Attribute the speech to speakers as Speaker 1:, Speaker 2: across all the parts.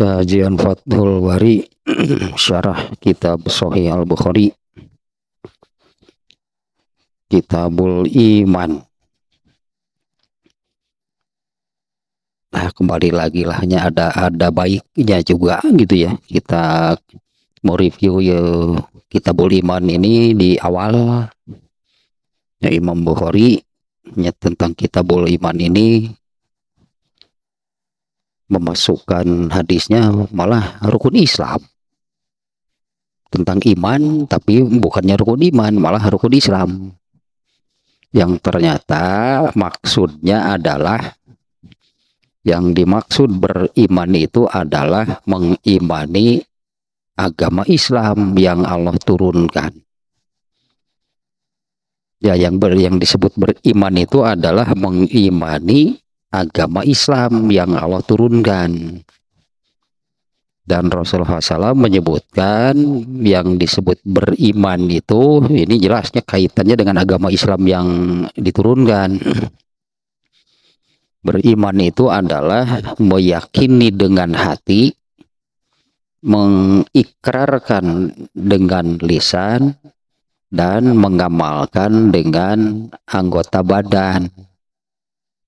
Speaker 1: kajian Fathul Wari syarah kitab Sohi Al-Bukhari Kitabul Iman Nah kembali lagi lah hanya ada ada baiknya juga gitu ya kita mau review ya Kitabul Iman ini di awal ya Imam Bukhari ya, tentang Kitabul Iman ini memasukkan hadisnya malah rukun Islam tentang iman tapi bukannya rukun iman malah rukun Islam yang ternyata maksudnya adalah yang dimaksud beriman itu adalah mengimani agama Islam yang Allah turunkan ya yang ber, yang disebut beriman itu adalah mengimani agama Islam yang Allah turunkan dan Rasulullah SAW menyebutkan yang disebut beriman itu ini jelasnya kaitannya dengan agama Islam yang diturunkan beriman itu adalah meyakini dengan hati mengikrarkan dengan lisan dan mengamalkan dengan anggota badan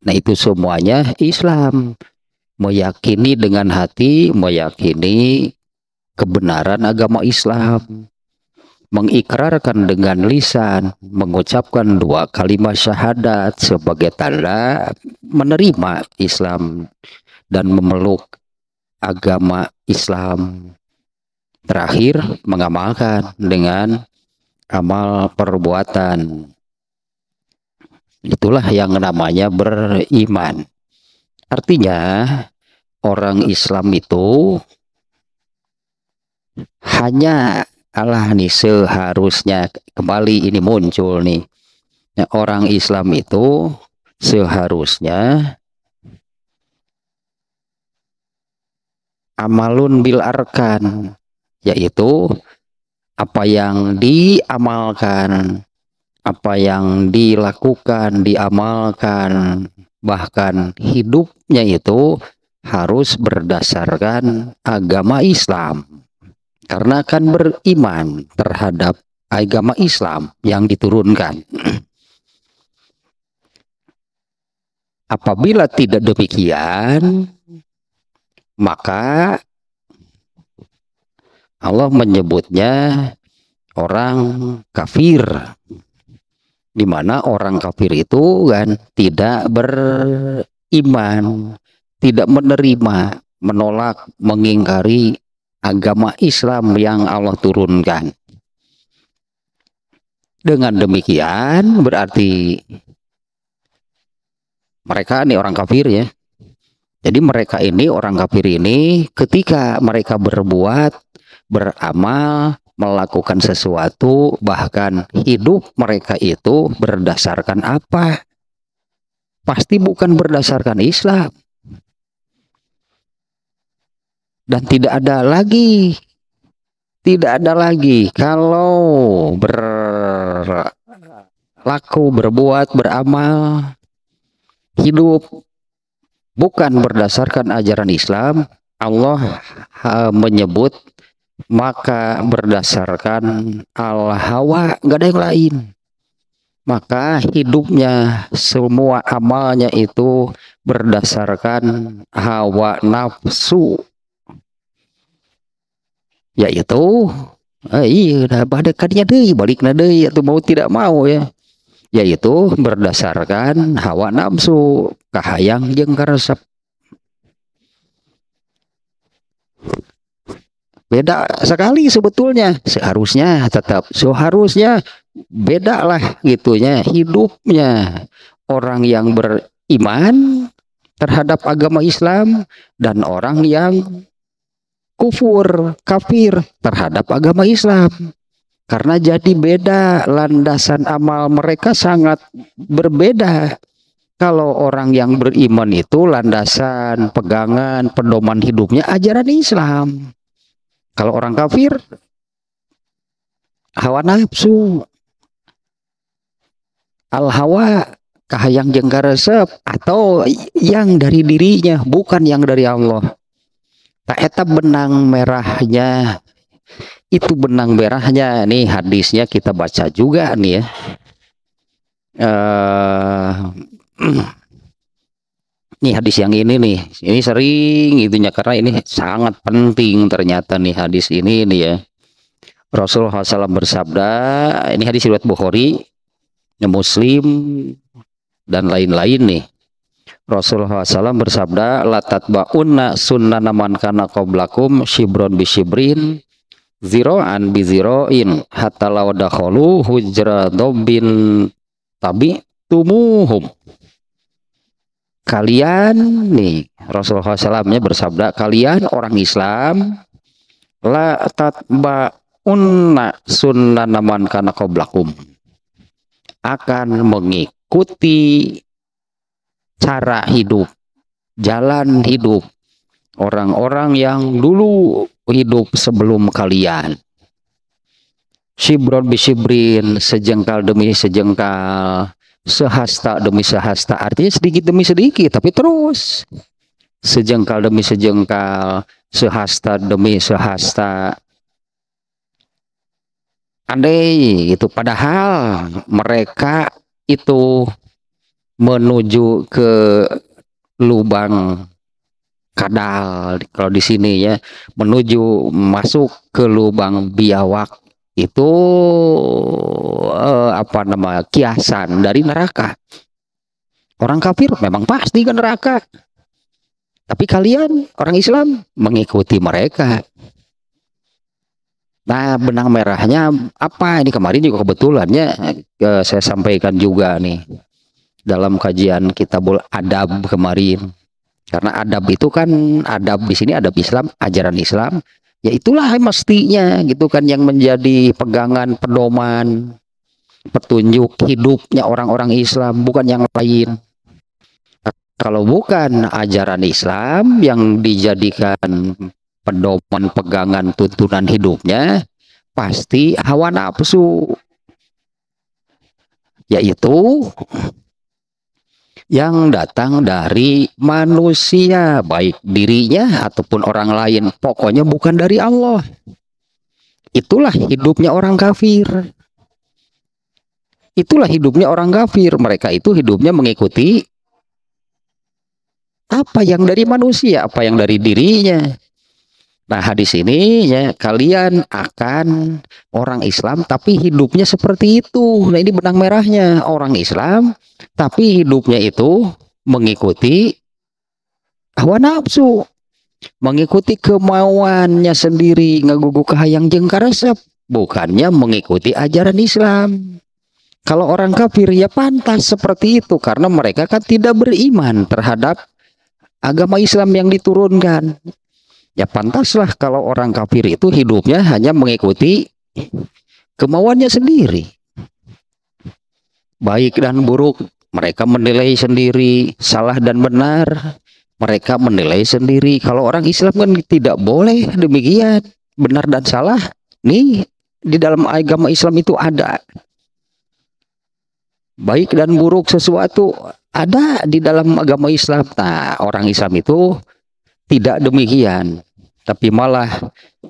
Speaker 1: Nah itu semuanya Islam. Meyakini dengan hati, meyakini kebenaran agama Islam. Mengikrarkan dengan lisan, mengucapkan dua kalimat syahadat sebagai tanda menerima Islam dan memeluk agama Islam. Terakhir, mengamalkan dengan amal perbuatan Itulah yang namanya beriman. Artinya orang Islam itu hanya Allah nih seharusnya kembali ini muncul nih. Nah, orang Islam itu seharusnya amalun bil arkan yaitu apa yang diamalkan apa yang dilakukan, diamalkan, bahkan hidupnya itu harus berdasarkan agama Islam. Karena akan beriman terhadap agama Islam yang diturunkan. Apabila tidak demikian, maka Allah menyebutnya orang kafir di mana orang kafir itu kan tidak beriman tidak menerima menolak mengingkari agama Islam yang Allah turunkan dengan demikian berarti mereka ini orang kafir ya jadi mereka ini orang kafir ini ketika mereka berbuat beramal melakukan sesuatu, bahkan hidup mereka itu berdasarkan apa? Pasti bukan berdasarkan Islam. Dan tidak ada lagi, tidak ada lagi kalau berlaku, berbuat, beramal, hidup bukan berdasarkan ajaran Islam, Allah menyebut maka berdasarkan al-hawa gak ada yang lain maka hidupnya semua amalnya itu berdasarkan hawa nafsu yaitu eh, pada iya, kadinya deh balik deh atau ya mau tidak mau ya yaitu berdasarkan hawa nafsu kahayang jengkar sep beda sekali sebetulnya seharusnya tetap seharusnya beda lah gitunya hidupnya orang yang beriman terhadap agama Islam dan orang yang kufur kafir terhadap agama Islam karena jadi beda landasan amal mereka sangat berbeda kalau orang yang beriman itu landasan pegangan pedoman hidupnya ajaran Islam kalau orang kafir hawa nafsu. Al hawa kahayang resep atau yang dari dirinya bukan yang dari Allah. Tak etap benang merahnya itu benang merahnya nih hadisnya kita baca juga nih ya. Uh, nih hadis yang ini nih ini sering itunya karena ini sangat penting ternyata nih hadis ini nih ya Rasulullah SAW bersabda ini hadis riwayat Bukhari Muslim dan lain-lain nih Rasulullah SAW bersabda latat baunna sunnah naman kana qoblakum shibron bishibrin ziroan biziroin hatta lawadakholu hujra dobin tabi tumuhum kalian nih Rasulullah SAW bersabda kalian orang Islam la tatba'unna sunnah naman kana qablakum akan mengikuti cara hidup jalan hidup orang-orang yang dulu hidup sebelum kalian Sibron bisibrin, sejengkal demi sejengkal, sehasta demi sehasta artinya sedikit demi sedikit tapi terus sejengkal demi sejengkal sehasta demi sehasta andai itu padahal mereka itu menuju ke lubang kadal kalau di sini ya menuju masuk ke lubang biawak itu eh, apa nama kiasan dari neraka. Orang kafir memang pasti ke neraka. Tapi kalian orang Islam mengikuti mereka. Nah, benang merahnya apa? Ini kemarin juga kebetulannya eh, saya sampaikan juga nih dalam kajian kita Kitabul Adab kemarin. Karena adab itu kan adab di sini adab Islam, ajaran Islam, ya itulah mestinya gitu kan yang menjadi pegangan pedoman petunjuk hidupnya orang-orang Islam bukan yang lain kalau bukan ajaran Islam yang dijadikan pedoman pegangan tuntunan hidupnya pasti hawa nafsu yaitu yang datang dari manusia, baik dirinya ataupun orang lain. Pokoknya bukan dari Allah. Itulah hidupnya orang kafir. Itulah hidupnya orang kafir. Mereka itu hidupnya mengikuti apa yang dari manusia, apa yang dari dirinya. Nah hadis ini ya kalian akan orang Islam tapi hidupnya seperti itu. Nah ini benang merahnya orang Islam tapi hidupnya itu mengikuti hawa nafsu, mengikuti kemauannya sendiri, ngeguguk hayang jengkar resep, bukannya mengikuti ajaran Islam. Kalau orang kafir ya pantas seperti itu karena mereka kan tidak beriman terhadap agama Islam yang diturunkan. Ya pantaslah kalau orang kafir itu hidupnya hanya mengikuti kemauannya sendiri. Baik dan buruk, mereka menilai sendiri, salah dan benar, mereka menilai sendiri. Kalau orang Islam kan tidak boleh demikian, benar dan salah. Nih, di dalam agama Islam itu ada. Baik dan buruk sesuatu ada di dalam agama Islam. Nah, orang Islam itu tidak demikian, tapi malah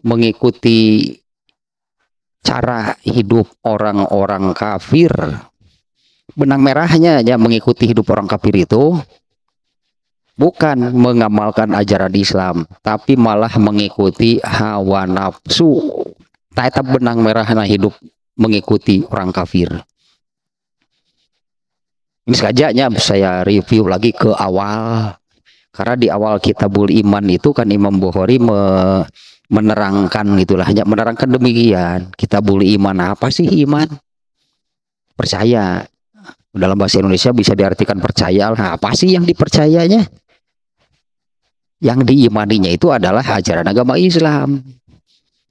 Speaker 1: mengikuti cara hidup orang-orang kafir. Benang merahnya ya mengikuti hidup orang kafir itu bukan mengamalkan ajaran Islam, tapi malah mengikuti hawa nafsu. Tetap benang merahnya hidup mengikuti orang kafir. Ini sengaja saya review lagi ke awal karena di awal Kitabul Iman itu kan Imam Bukhari me menerangkan gitulah hanya menerangkan demikian Kitabul Iman apa sih iman? Percaya. Dalam bahasa Indonesia bisa diartikan percaya. Nah, apa sih yang dipercayanya? Yang diimaninya itu adalah ajaran agama Islam.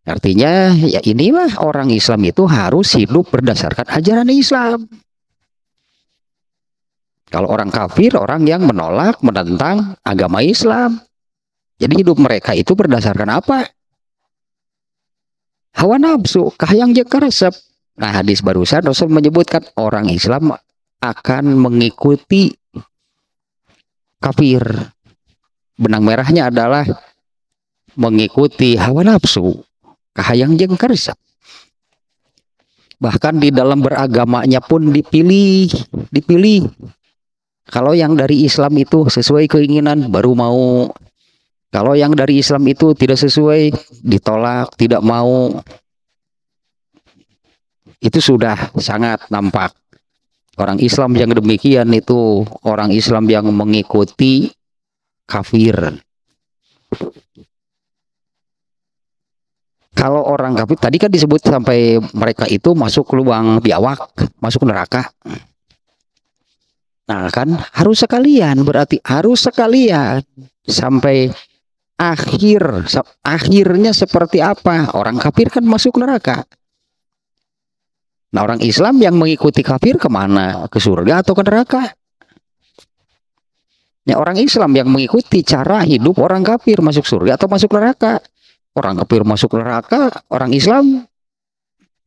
Speaker 1: Artinya ya inilah orang Islam itu harus hidup berdasarkan ajaran Islam. Kalau orang kafir, orang yang menolak, menentang agama Islam. Jadi hidup mereka itu berdasarkan apa? Hawa nafsu, kahayang jeka resep. Nah hadis barusan Rasul menyebutkan orang Islam akan mengikuti kafir. Benang merahnya adalah mengikuti hawa nafsu, kahayang jeng resep. Bahkan di dalam beragamanya pun dipilih, dipilih kalau yang dari Islam itu sesuai keinginan baru mau. Kalau yang dari Islam itu tidak sesuai, ditolak, tidak mau. Itu sudah sangat nampak. Orang Islam yang demikian itu orang Islam yang mengikuti kafir. Kalau orang kafir tadi kan disebut sampai mereka itu masuk lubang biawak, masuk neraka. Nah kan harus sekalian berarti harus sekalian sampai akhir akhirnya seperti apa orang kafir kan masuk neraka. Nah orang Islam yang mengikuti kafir kemana ke surga atau ke neraka? Ya, orang Islam yang mengikuti cara hidup orang kafir masuk surga atau masuk neraka. Orang kafir masuk neraka, orang Islam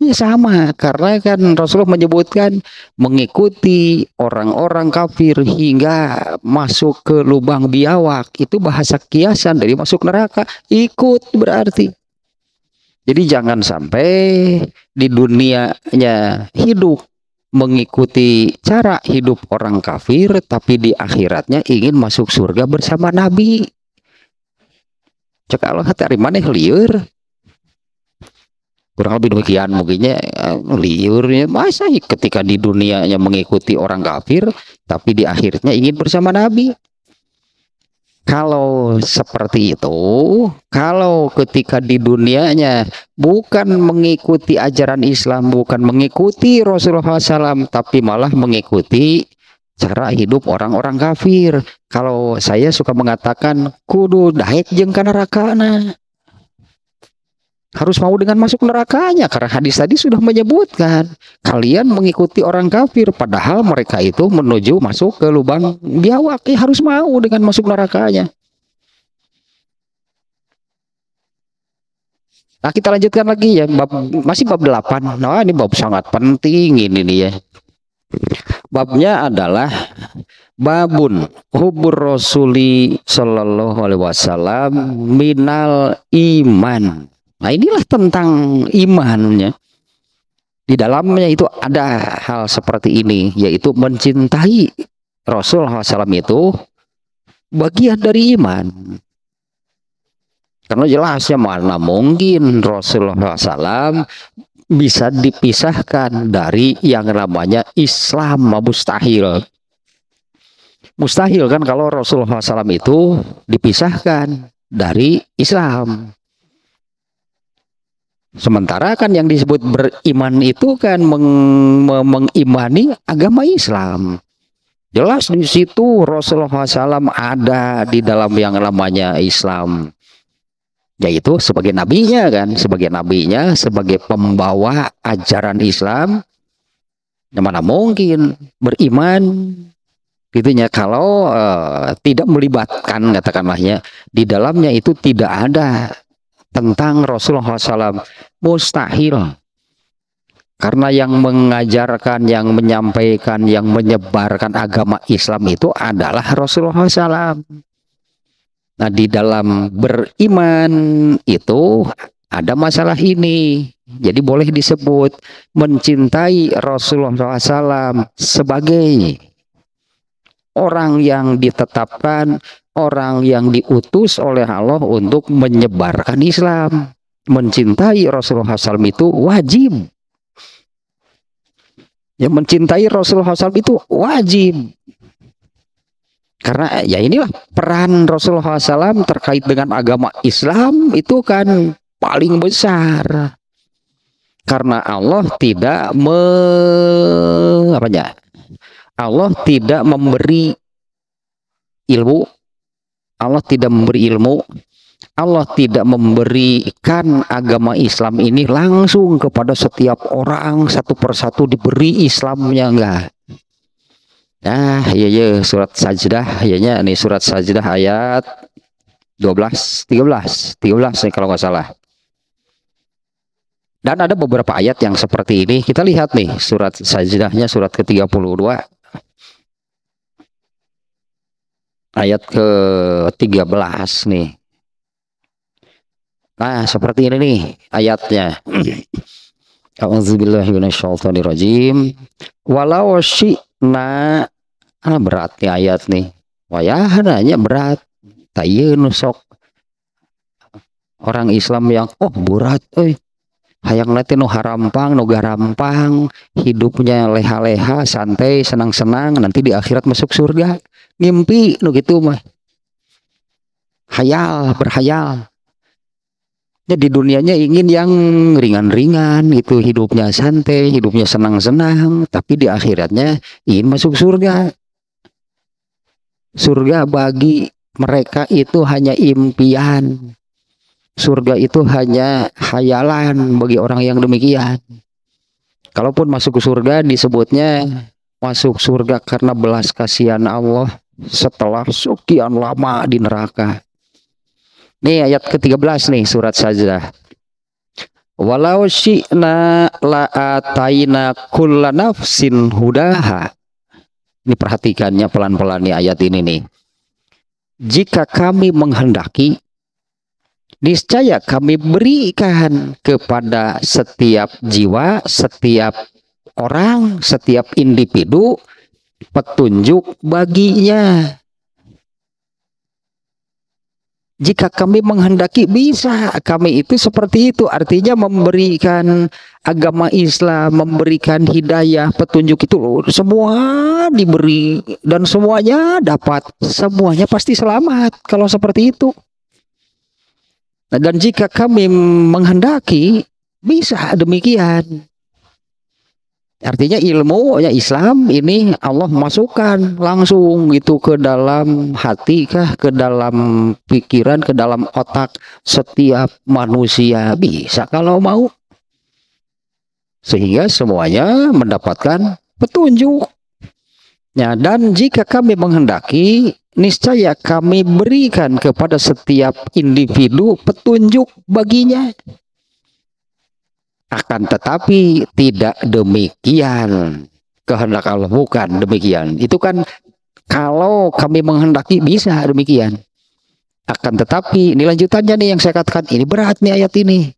Speaker 1: Ya sama, karena kan Rasulullah menyebutkan mengikuti orang-orang kafir hingga masuk ke lubang biawak. Itu bahasa kiasan dari masuk neraka. Ikut berarti. Jadi jangan sampai di dunianya hidup mengikuti cara hidup orang kafir tapi di akhiratnya ingin masuk surga bersama Nabi. Cek Allah hati liur kurang lebih demikian mungkinnya eh, liurnya masa ketika di dunianya mengikuti orang kafir tapi di akhirnya ingin bersama Nabi kalau seperti itu kalau ketika di dunianya bukan mengikuti ajaran Islam bukan mengikuti Rasulullah SAW tapi malah mengikuti cara hidup orang-orang kafir kalau saya suka mengatakan kudu daek jengkan rakana harus mau dengan masuk nerakanya karena hadis tadi sudah menyebutkan kalian mengikuti orang kafir padahal mereka itu menuju masuk ke lubang biawak ya harus mau dengan masuk nerakanya Nah kita lanjutkan lagi ya bab masih bab 8 nah ini bab sangat penting ini nih ya babnya adalah babun hubur rasuli sallallahu alaihi wasallam minal iman Nah inilah tentang imannya. Di dalamnya itu ada hal seperti ini, yaitu mencintai Rasul SAW itu bagian dari iman. Karena jelasnya mana mungkin Rasulullah SAW bisa dipisahkan dari yang namanya Islam mustahil. Mustahil kan kalau Rasulullah SAW itu dipisahkan dari Islam. Sementara kan yang disebut beriman itu kan meng, mengimani agama Islam. Jelas di situ Rasulullah SAW ada di dalam yang namanya Islam. Yaitu sebagai nabinya kan, sebagai nabinya, sebagai pembawa ajaran Islam. Ya, mana mungkin beriman gitunya kalau uh, tidak melibatkan katakanlahnya di dalamnya itu tidak ada tentang Rasulullah SAW mustahil karena yang mengajarkan, yang menyampaikan, yang menyebarkan agama Islam itu adalah Rasulullah SAW. Nah di dalam beriman itu ada masalah ini. Jadi boleh disebut mencintai Rasulullah SAW sebagai orang yang ditetapkan orang yang diutus oleh Allah untuk menyebarkan Islam. Mencintai Rasulullah SAW itu wajib. Ya mencintai Rasulullah SAW itu wajib. Karena ya inilah peran Rasulullah SAW terkait dengan agama Islam itu kan paling besar. Karena Allah tidak me apanya? Allah tidak memberi ilmu Allah tidak memberi ilmu Allah tidak memberikan agama Islam ini langsung kepada setiap orang satu persatu diberi Islamnya enggak Nah, iya iya surat sajdah, iya, iya ini surat sajdah ayat 12, 13, 13 nih kalau nggak salah. Dan ada beberapa ayat yang seperti ini. Kita lihat nih surat sajdahnya surat ke-32 ayat ke-13 nih. Nah, seperti ini nih ayatnya. A'udzubillahiminasyaitonirrajim. Walau syi'na ah, berat nih ayat nih. Wayah nanya berat. Tayyun sok orang Islam yang oh berat, oi hayang nanti nu harampang nu garampang hidupnya leha-leha santai senang-senang nanti di akhirat masuk surga ngimpi nu gitu mah hayal berhayal jadi ya, dunianya ingin yang ringan-ringan itu hidupnya santai hidupnya senang-senang tapi di akhiratnya ingin masuk surga surga bagi mereka itu hanya impian surga itu hanya hayalan bagi orang yang demikian. Kalaupun masuk ke surga disebutnya masuk surga karena belas kasihan Allah setelah sekian lama di neraka. Nih ayat ke-13 nih surat Sajdah. Walau syi'na la'ataina kulla nafsin hudaha. Ini perhatikannya pelan-pelan nih ayat ini nih. Jika kami menghendaki Niscaya kami berikan kepada setiap jiwa, setiap orang, setiap individu petunjuk baginya. Jika kami menghendaki bisa, kami itu seperti itu. Artinya memberikan agama Islam, memberikan hidayah, petunjuk itu Semua diberi dan semuanya dapat. Semuanya pasti selamat kalau seperti itu. Dan jika kami menghendaki, bisa demikian. Artinya ilmu ya Islam ini Allah masukkan langsung gitu ke dalam hati kah, ke dalam pikiran, ke dalam otak setiap manusia bisa kalau mau. Sehingga semuanya mendapatkan petunjuk. Ya, dan jika kami menghendaki niscaya kami berikan kepada setiap individu petunjuk baginya. Akan tetapi tidak demikian. Kehendak Allah bukan demikian. Itu kan kalau kami menghendaki bisa demikian. Akan tetapi ini lanjutannya nih yang saya katakan ini berat nih ayat ini.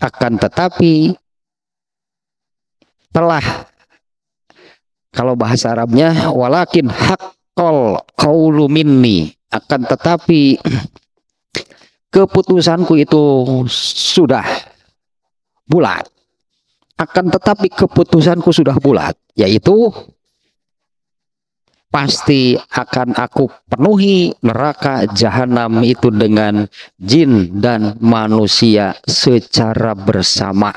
Speaker 1: Akan tetapi telah kalau bahasa Arabnya walakin hak kol kaulu minni akan tetapi keputusanku itu sudah bulat akan tetapi keputusanku sudah bulat yaitu pasti akan aku penuhi neraka jahanam itu dengan jin dan manusia secara bersama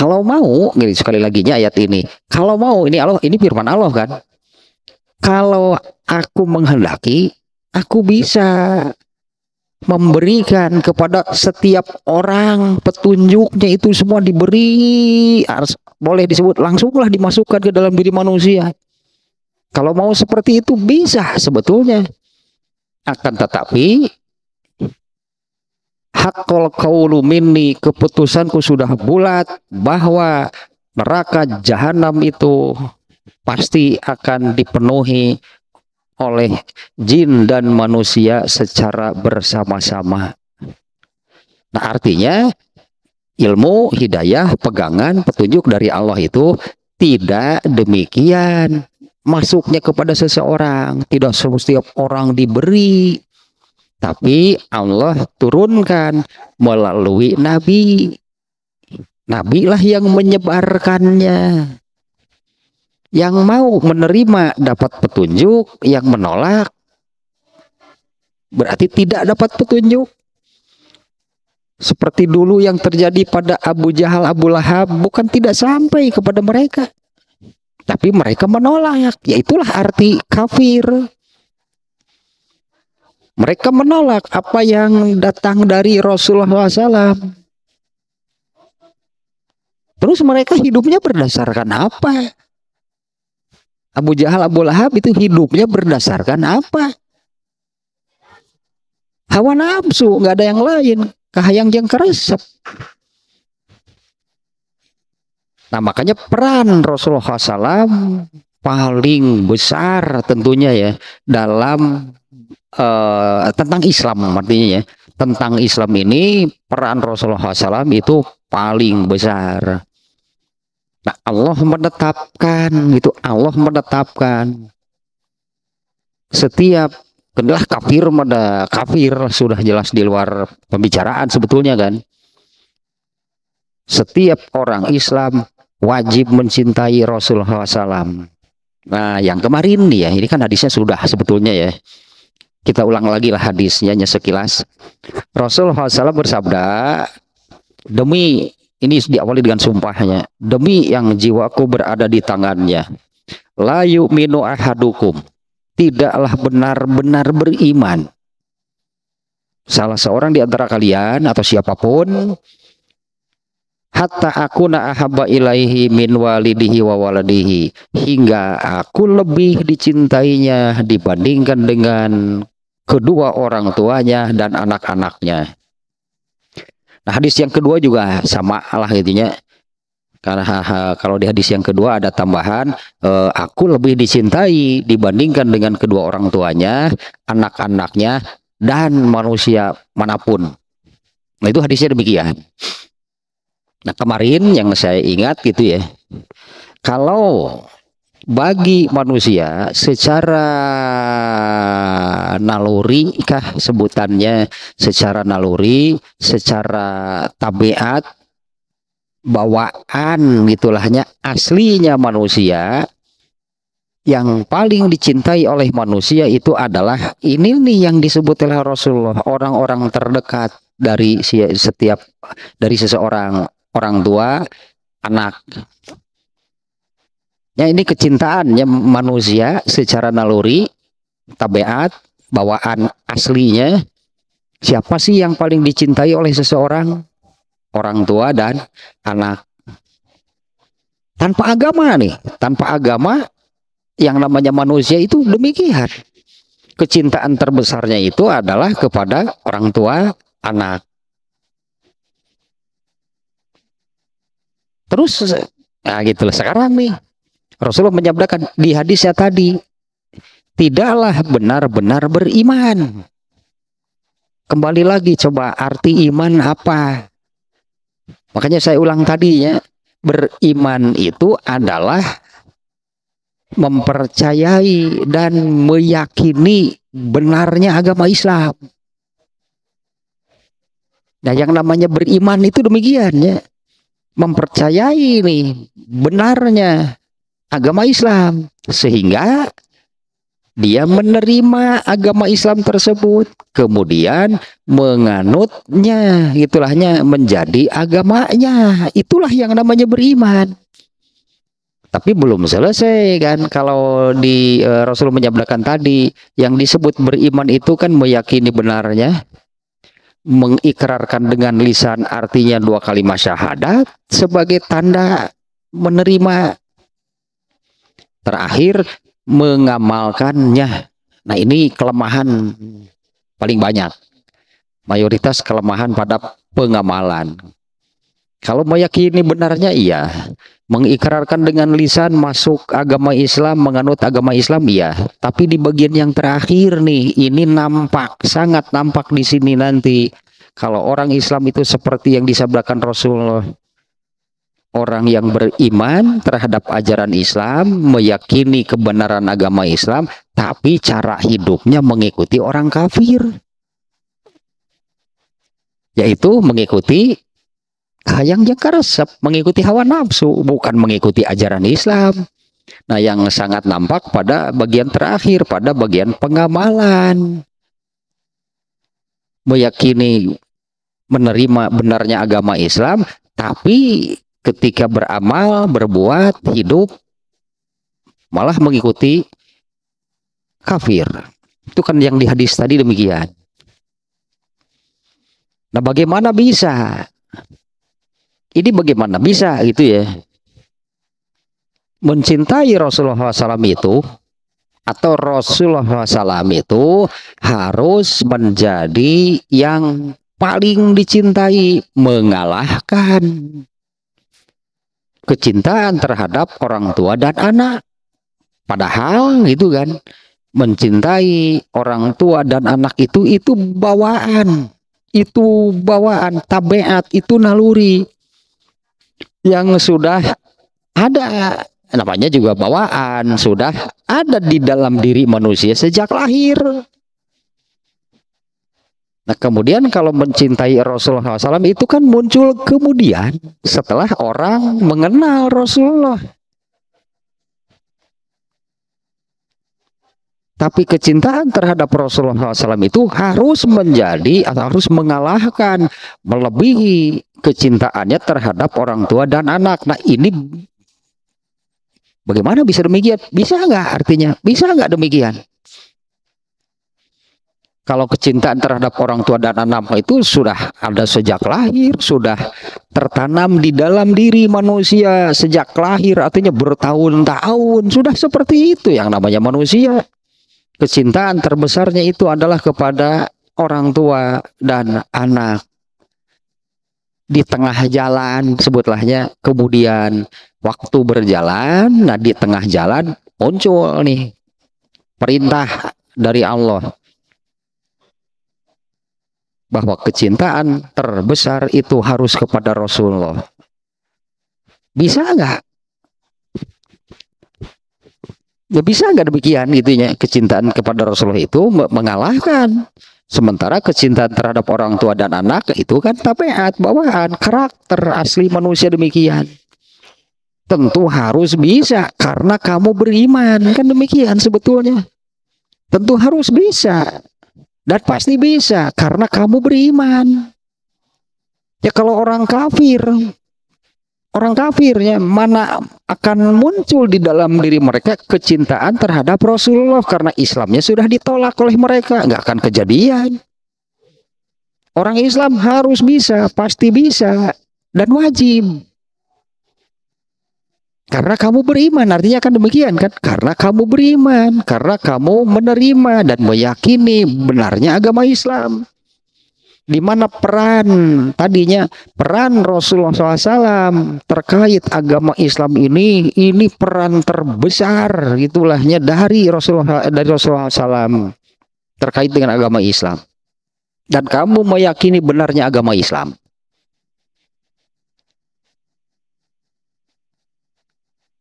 Speaker 1: Kalau mau, gini sekali lagi ayat ini. Kalau mau ini Allah ini firman Allah kan. Kalau aku menghendaki, aku bisa memberikan kepada setiap orang petunjuknya itu semua diberi harus boleh disebut langsunglah dimasukkan ke dalam diri manusia kalau mau seperti itu bisa sebetulnya akan tetapi hakol kaulu mini keputusanku sudah bulat bahwa neraka jahanam itu pasti akan dipenuhi oleh jin dan manusia secara bersama-sama. Nah artinya ilmu, hidayah, pegangan, petunjuk dari Allah itu tidak demikian masuknya kepada seseorang. Tidak setiap orang diberi tapi Allah turunkan melalui nabi. Nabi lah yang menyebarkannya. Yang mau menerima dapat petunjuk, yang menolak berarti tidak dapat petunjuk. Seperti dulu yang terjadi pada Abu Jahal, Abu Lahab, bukan tidak sampai kepada mereka. Tapi mereka menolak, yaitulah arti kafir. Mereka menolak apa yang datang dari Rasulullah SAW. Terus mereka hidupnya berdasarkan apa? Abu Jahal, Abu Lahab itu hidupnya berdasarkan apa? Hawa nafsu, nggak ada yang lain. Kahayang yang keresep. Nah makanya peran Rasulullah SAW paling besar tentunya ya dalam Eh, tentang Islam artinya ya tentang Islam ini peran Rasulullah SAW itu paling besar. Nah, Allah menetapkan itu Allah menetapkan setiap kenalah kafir pada kafir sudah jelas di luar pembicaraan sebetulnya kan. Setiap orang Islam wajib mencintai Rasulullah SAW. Nah, yang kemarin ya, ini kan hadisnya sudah sebetulnya ya kita ulang lagi lah hadisnya hanya sekilas. Rasul SAW bersabda, demi ini diawali dengan sumpahnya, demi yang jiwaku berada di tangannya, layu minu ahadukum, tidaklah benar-benar beriman. Salah seorang di antara kalian atau siapapun, hatta aku na'ahabba ilaihi min walidihi wa waladihi, hingga aku lebih dicintainya dibandingkan dengan kedua orang tuanya dan anak-anaknya. Nah, hadis yang kedua juga sama lah intinya. Karena kalau di hadis yang kedua ada tambahan, e, aku lebih dicintai dibandingkan dengan kedua orang tuanya, anak-anaknya, dan manusia manapun. Nah, itu hadisnya demikian. Nah, kemarin yang saya ingat gitu ya. Kalau bagi manusia secara naluri kah sebutannya secara naluri secara tabiat bawaan gitulahnya aslinya manusia yang paling dicintai oleh manusia itu adalah ini nih yang disebut oleh Rasulullah orang-orang terdekat dari setiap dari seseorang orang tua anak Ya ini ya manusia secara naluri, tabiat, bawaan aslinya. Siapa sih yang paling dicintai oleh seseorang? Orang tua dan anak. Tanpa agama nih, tanpa agama yang namanya manusia itu demikian. Kecintaan terbesarnya itu adalah kepada orang tua, anak. Terus, nah gitu lah sekarang nih Rasulullah menyabdakan di hadisnya tadi, tidaklah benar-benar beriman. Kembali lagi coba arti iman apa? Makanya saya ulang tadi ya, beriman itu adalah mempercayai dan meyakini benarnya agama Islam. Nah, yang namanya beriman itu demikian ya. Mempercayai nih benarnya agama Islam sehingga dia menerima agama Islam tersebut kemudian menganutnya itulahnya menjadi agamanya itulah yang namanya beriman tapi belum selesai kan kalau di e, Rasul menyampaikan tadi yang disebut beriman itu kan meyakini benarnya mengikrarkan dengan lisan artinya dua kalimat syahadat sebagai tanda menerima Terakhir mengamalkannya. Nah, ini kelemahan paling banyak. Mayoritas kelemahan pada pengamalan. Kalau meyakini benarnya iya, mengikrarkan dengan lisan masuk agama Islam, menganut agama Islam iya, tapi di bagian yang terakhir nih, ini nampak sangat nampak di sini nanti kalau orang Islam itu seperti yang disabdakan Rasulullah orang yang beriman terhadap ajaran Islam, meyakini kebenaran agama Islam, tapi cara hidupnya mengikuti orang kafir. Yaitu mengikuti yang jangka resep, mengikuti hawa nafsu, bukan mengikuti ajaran Islam. Nah yang sangat nampak pada bagian terakhir, pada bagian pengamalan. Meyakini menerima benarnya agama Islam, tapi ketika beramal, berbuat, hidup malah mengikuti kafir. Itu kan yang di hadis tadi demikian. Nah, bagaimana bisa? Ini bagaimana bisa gitu ya? Mencintai Rasulullah SAW itu atau Rasulullah SAW itu harus menjadi yang paling dicintai mengalahkan kecintaan terhadap orang tua dan anak. Padahal gitu kan, mencintai orang tua dan anak itu itu bawaan. Itu bawaan tabiat, itu naluri yang sudah ada namanya juga bawaan, sudah ada di dalam diri manusia sejak lahir. Nah kemudian kalau mencintai Rasulullah SAW itu kan muncul kemudian setelah orang mengenal Rasulullah. Tapi kecintaan terhadap Rasulullah SAW itu harus menjadi atau harus mengalahkan, melebihi kecintaannya terhadap orang tua dan anak. Nah ini bagaimana bisa demikian? Bisa nggak artinya? Bisa nggak demikian? Kalau kecintaan terhadap orang tua dan anak itu sudah ada sejak lahir, sudah tertanam di dalam diri manusia sejak lahir, artinya bertahun-tahun sudah seperti itu yang namanya manusia. Kecintaan terbesarnya itu adalah kepada orang tua dan anak. Di tengah jalan sebutlahnya kemudian waktu berjalan, nah di tengah jalan muncul nih perintah dari Allah bahwa kecintaan terbesar itu harus kepada Rasulullah. Bisa nggak? Ya bisa nggak demikian gitunya kecintaan kepada Rasulullah itu mengalahkan. Sementara kecintaan terhadap orang tua dan anak itu kan tabiat bawaan karakter asli manusia demikian. Tentu harus bisa karena kamu beriman kan demikian sebetulnya. Tentu harus bisa dan pasti bisa karena kamu beriman. Ya kalau orang kafir, orang kafirnya mana akan muncul di dalam diri mereka kecintaan terhadap Rasulullah karena Islamnya sudah ditolak oleh mereka, nggak akan kejadian. Orang Islam harus bisa, pasti bisa dan wajib karena kamu beriman, artinya akan demikian kan? Karena kamu beriman, karena kamu menerima dan meyakini benarnya agama Islam. Di mana peran tadinya peran Rasulullah SAW terkait agama Islam ini ini peran terbesar itulahnya dari Rasulullah dari Rasulullah SAW terkait dengan agama Islam dan kamu meyakini benarnya agama Islam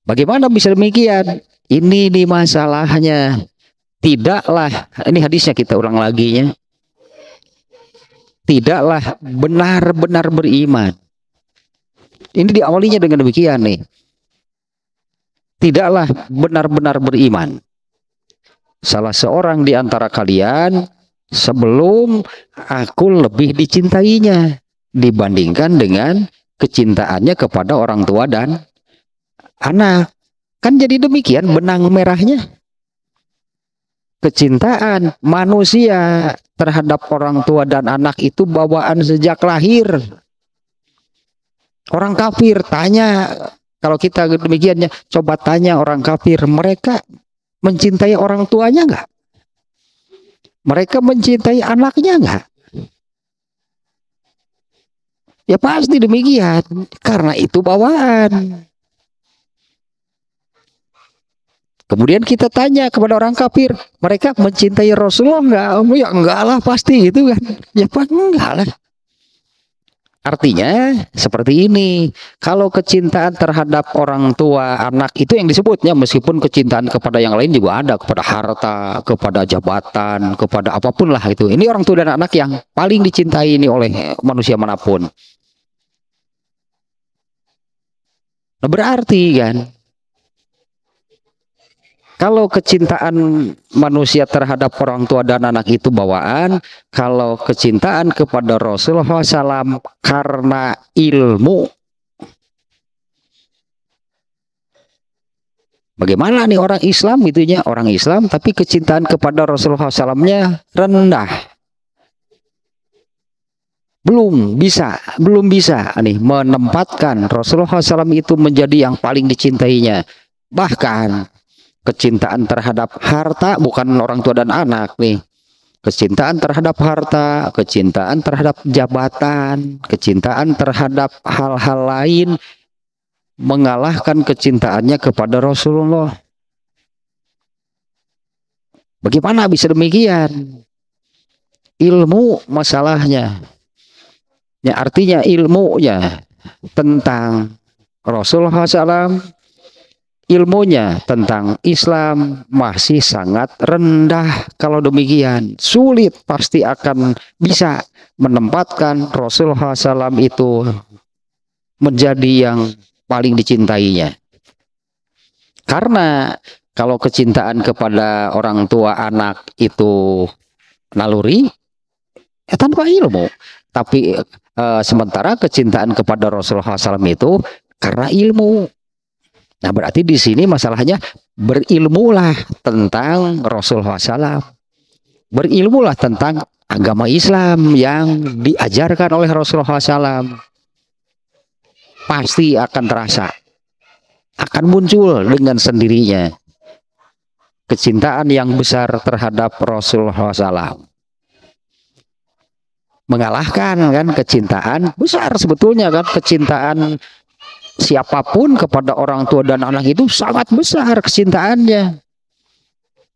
Speaker 1: Bagaimana bisa demikian? Ini nih masalahnya. Tidaklah, ini hadisnya kita ulang lagi ya. Tidaklah benar-benar beriman. Ini diawalinya dengan demikian nih. Tidaklah benar-benar beriman. Salah seorang di antara kalian sebelum aku lebih dicintainya dibandingkan dengan kecintaannya kepada orang tua dan anak. Kan jadi demikian benang merahnya. Kecintaan manusia terhadap orang tua dan anak itu bawaan sejak lahir. Orang kafir tanya kalau kita demikiannya coba tanya orang kafir mereka mencintai orang tuanya nggak? Mereka mencintai anaknya nggak? Ya pasti demikian karena itu bawaan. Kemudian kita tanya kepada orang kafir, mereka mencintai Rasulullah enggak? Oh, ya enggak lah pasti gitu kan. Ya pasti enggak lah. Artinya seperti ini, kalau kecintaan terhadap orang tua, anak itu yang disebutnya meskipun kecintaan kepada yang lain juga ada, kepada harta, kepada jabatan, kepada apapun lah itu. Ini orang tua dan anak yang paling dicintai ini oleh manusia manapun. Nah, berarti kan kalau kecintaan manusia terhadap orang tua dan anak itu bawaan, kalau kecintaan kepada Rasulullah SAW karena ilmu. Bagaimana nih orang Islam gitunya? Orang Islam tapi kecintaan kepada Rasulullah SAW-nya rendah. Belum bisa, belum bisa nih menempatkan Rasulullah SAW itu menjadi yang paling dicintainya. Bahkan kecintaan terhadap harta bukan orang tua dan anak nih kecintaan terhadap harta, kecintaan terhadap jabatan, kecintaan terhadap hal-hal lain mengalahkan kecintaannya kepada Rasulullah. Bagaimana bisa demikian? Ilmu masalahnya. Ya artinya ilmunya tentang Rasulullah SAW ilmunya tentang Islam masih sangat rendah. Kalau demikian, sulit pasti akan bisa menempatkan Rasulullah SAW itu menjadi yang paling dicintainya. Karena kalau kecintaan kepada orang tua anak itu naluri, ya tanpa ilmu. Tapi e, sementara kecintaan kepada Rasulullah SAW itu karena ilmu Nah berarti di sini masalahnya berilmulah tentang Rasulullah SAW. Berilmulah tentang agama Islam yang diajarkan oleh Rasulullah SAW. Pasti akan terasa. Akan muncul dengan sendirinya. Kecintaan yang besar terhadap Rasulullah SAW. Mengalahkan kan kecintaan besar sebetulnya kan kecintaan siapapun kepada orang tua dan anak itu sangat besar kecintaannya.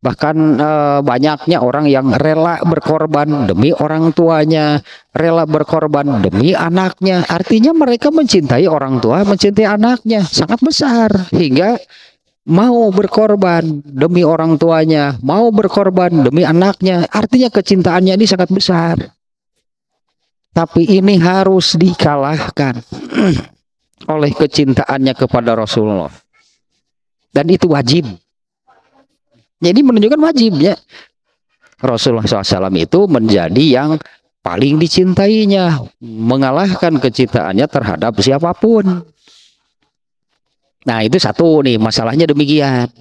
Speaker 1: Bahkan e, banyaknya orang yang rela berkorban demi orang tuanya, rela berkorban demi anaknya. Artinya mereka mencintai orang tua, mencintai anaknya sangat besar hingga mau berkorban demi orang tuanya, mau berkorban demi anaknya. Artinya kecintaannya ini sangat besar. Tapi ini harus dikalahkan. oleh kecintaannya kepada Rasulullah. Dan itu wajib. Jadi menunjukkan wajibnya. Rasulullah SAW itu menjadi yang paling dicintainya. Mengalahkan kecintaannya terhadap siapapun. Nah itu satu nih masalahnya demikian.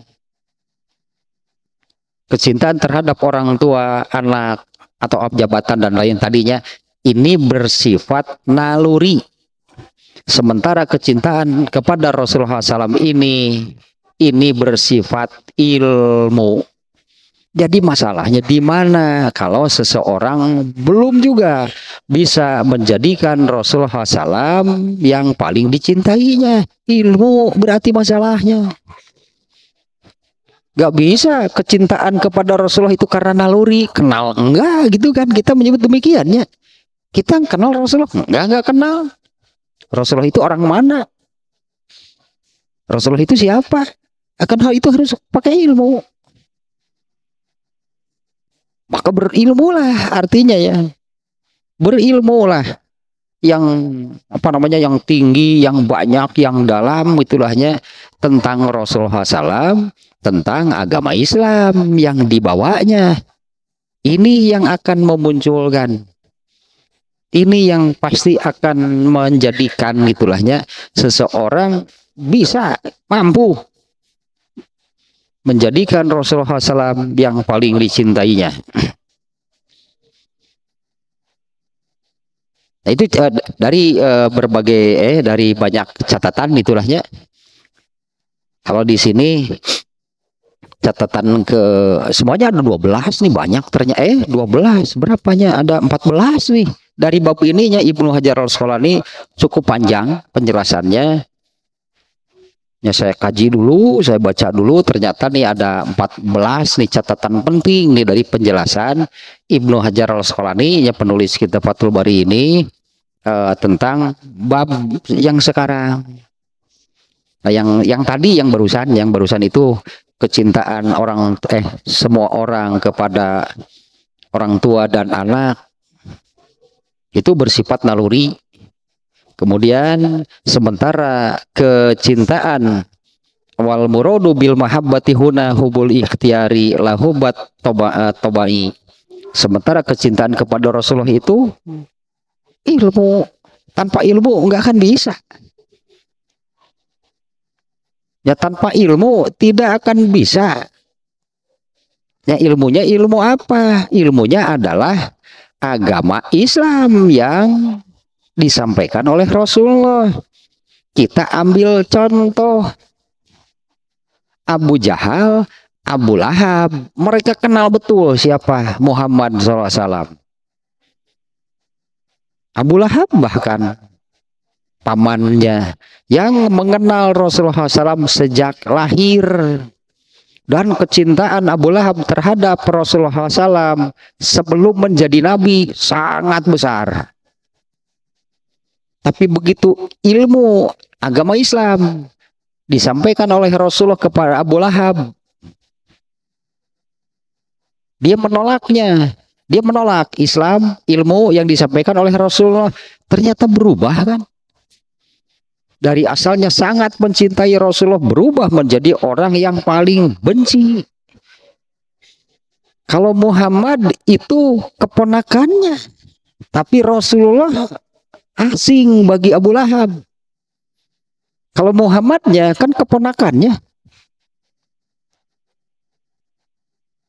Speaker 1: Kecintaan terhadap orang tua, anak, atau jabatan dan lain tadinya. Ini bersifat naluri Sementara kecintaan kepada Rasulullah SAW ini ini bersifat ilmu. Jadi masalahnya di mana kalau seseorang belum juga bisa menjadikan Rasulullah SAW yang paling dicintainya. Ilmu berarti masalahnya. Gak bisa kecintaan kepada Rasulullah itu karena naluri. Kenal enggak gitu kan. Kita menyebut demikiannya. Kita kenal Rasulullah? Enggak, enggak kenal. Rasulullah itu orang mana? Rasulullah itu siapa? Akan hal itu harus pakai ilmu. Maka berilmulah artinya ya. Berilmulah yang apa namanya yang tinggi, yang banyak, yang dalam itulahnya tentang Rasulullah SAW, tentang agama Islam yang dibawanya. Ini yang akan memunculkan ini yang pasti akan menjadikan gitulahnya seseorang bisa mampu menjadikan Rasulullah SAW yang paling dicintainya. Nah, itu eh, dari uh, berbagai eh dari banyak catatan itulahnya. Kalau di sini catatan ke semuanya ada 12 nih banyak ternyata eh 12 berapanya ada 14 nih dari bab ininya Ibnu Hajar al Asqalani cukup panjang penjelasannya. Ya saya kaji dulu, saya baca dulu, ternyata nih ada 14 nih catatan penting nih dari penjelasan Ibnu Hajar al Asqalani ya penulis kitab Fathul Bari ini uh, tentang bab yang sekarang. Nah, yang yang tadi yang barusan, yang barusan itu kecintaan orang eh semua orang kepada orang tua dan anak itu bersifat naluri. Kemudian sementara kecintaan wal muradu bil mahabbati huna hubul ikhtiari lahubat toba, eh, tobai. Sementara kecintaan kepada Rasulullah itu ilmu tanpa ilmu nggak akan bisa. Ya tanpa ilmu tidak akan bisa. Ya ilmunya ilmu apa? Ilmunya adalah agama Islam yang disampaikan oleh Rasulullah. Kita ambil contoh Abu Jahal, Abu Lahab, mereka kenal betul siapa Muhammad SAW. Abu Lahab bahkan pamannya yang mengenal Rasulullah SAW sejak lahir dan kecintaan Abu Lahab terhadap Rasulullah SAW sebelum menjadi nabi sangat besar. Tapi begitu ilmu agama Islam disampaikan oleh Rasulullah kepada Abu Lahab, dia menolaknya. Dia menolak Islam, ilmu yang disampaikan oleh Rasulullah ternyata berubah kan? dari asalnya sangat mencintai Rasulullah berubah menjadi orang yang paling benci. Kalau Muhammad itu keponakannya, tapi Rasulullah asing bagi Abu Lahab. Kalau Muhammadnya kan keponakannya.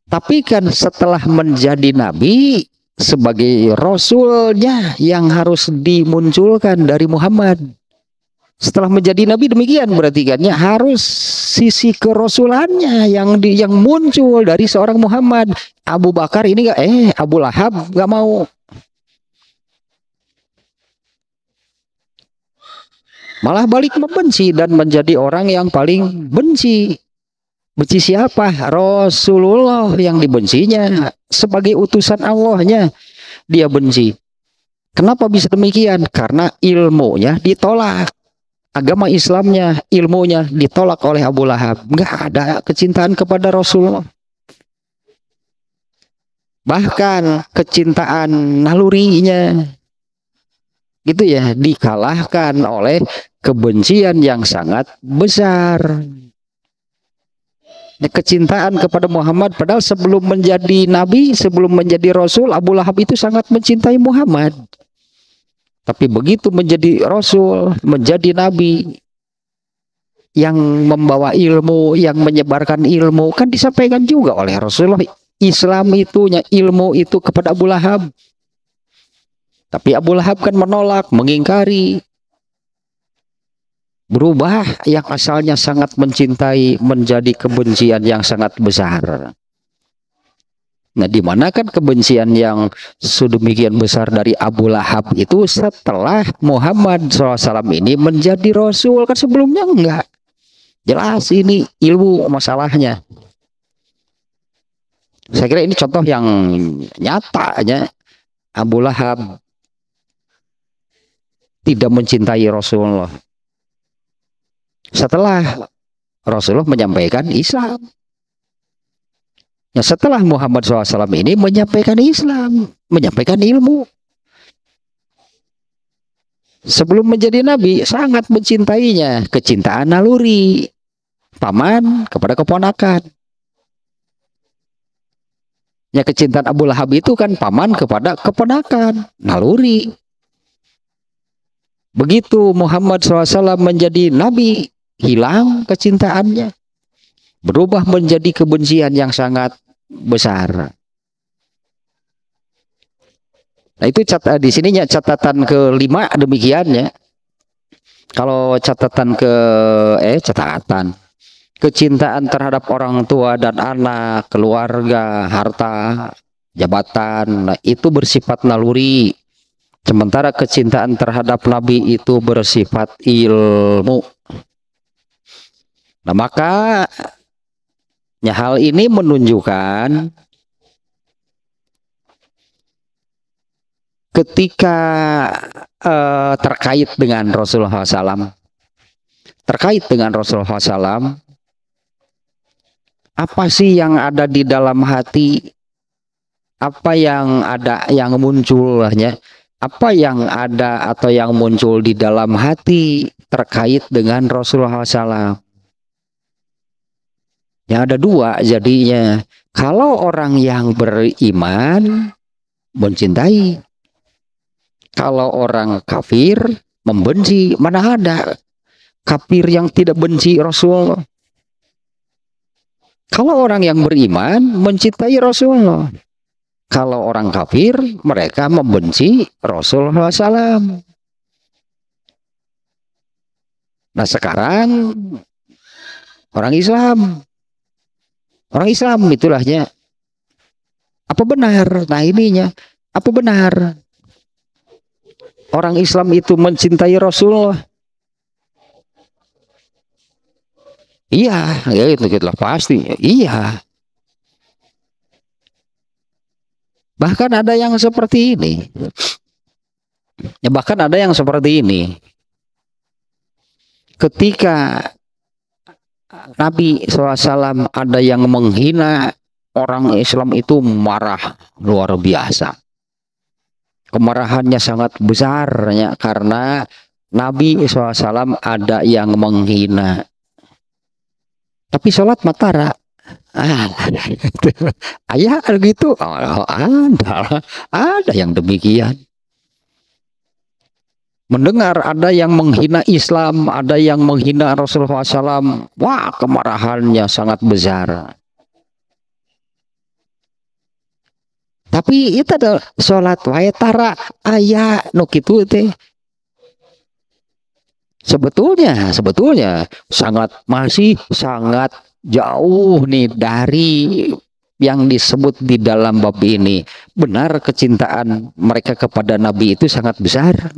Speaker 1: Tapi kan setelah menjadi nabi sebagai rasulnya yang harus dimunculkan dari Muhammad setelah menjadi nabi demikian berarti kan ya harus sisi kerasulannya yang di, yang muncul dari seorang Muhammad Abu Bakar ini gak eh Abu Lahab gak mau malah balik membenci dan menjadi orang yang paling benci benci siapa Rasulullah yang dibencinya sebagai utusan Allahnya dia benci kenapa bisa demikian karena ilmunya ditolak agama Islamnya, ilmunya ditolak oleh Abu Lahab. Enggak ada kecintaan kepada Rasulullah. Bahkan kecintaan nalurinya gitu ya dikalahkan oleh kebencian yang sangat besar kecintaan kepada Muhammad padahal sebelum menjadi nabi, sebelum menjadi rasul Abu Lahab itu sangat mencintai Muhammad. Tapi begitu menjadi rasul, menjadi nabi yang membawa ilmu, yang menyebarkan ilmu kan disampaikan juga oleh Rasulullah Islam itu, ilmu itu kepada Abu Lahab. Tapi Abu Lahab kan menolak, mengingkari. Berubah yang asalnya sangat mencintai menjadi kebencian yang sangat besar. Nah, di mana kan kebencian yang sedemikian besar dari Abu Lahab itu setelah Muhammad SAW ini menjadi Rasul kan sebelumnya enggak. Jelas ini ilmu masalahnya. Saya kira ini contoh yang nyata Abu Lahab tidak mencintai Rasulullah. Setelah Rasulullah menyampaikan Islam, Ya, setelah Muhammad SAW ini menyampaikan Islam, menyampaikan ilmu. Sebelum menjadi nabi, sangat mencintainya, kecintaan naluri, paman kepada keponakan. Ya kecintaan Abu Lahab itu kan paman kepada keponakan, naluri. Begitu Muhammad SAW menjadi nabi, hilang kecintaannya berubah menjadi kebencian yang sangat besar. Nah itu cat eh, di sininya catatan kelima demikiannya. Kalau catatan ke eh catatan kecintaan terhadap orang tua dan anak, keluarga, harta, jabatan nah, itu bersifat naluri. Sementara kecintaan terhadap nabi itu bersifat ilmu. Nah, maka Ya, hal ini menunjukkan ketika eh, terkait dengan Rasulullah SAW, terkait dengan Rasulullah SAW, apa sih yang ada di dalam hati? Apa yang ada yang muncul ya? Apa yang ada atau yang muncul di dalam hati terkait dengan Rasulullah SAW? Yang ada dua jadinya. Kalau orang yang beriman mencintai. Kalau orang kafir membenci. Mana ada kafir yang tidak benci Rasulullah Kalau orang yang beriman mencintai Rasulullah. Kalau orang kafir, mereka membenci Rasulullah SAW. Nah sekarang orang Islam Orang Islam itulahnya. Apa benar? Nah ininya. Apa benar? Orang Islam itu mencintai Rasulullah. Iya, ya itu kita gitu pasti. Iya. Bahkan ada yang seperti ini. Ya, bahkan ada yang seperti ini. Ketika Nabi SAW ada yang menghina orang Islam itu marah luar biasa. Kemarahannya sangat besar ya, karena Nabi SAW ada yang menghina. Tapi sholat matara. Ah, ayah gitu. Oh, ada, ada yang demikian mendengar ada yang menghina Islam, ada yang menghina Rasulullah SAW, wah kemarahannya sangat besar. Tapi itu adalah sholat wayatara ayah no itu teh. Sebetulnya, sebetulnya sangat masih sangat jauh nih dari yang disebut di dalam bab ini. Benar kecintaan mereka kepada Nabi itu sangat besar.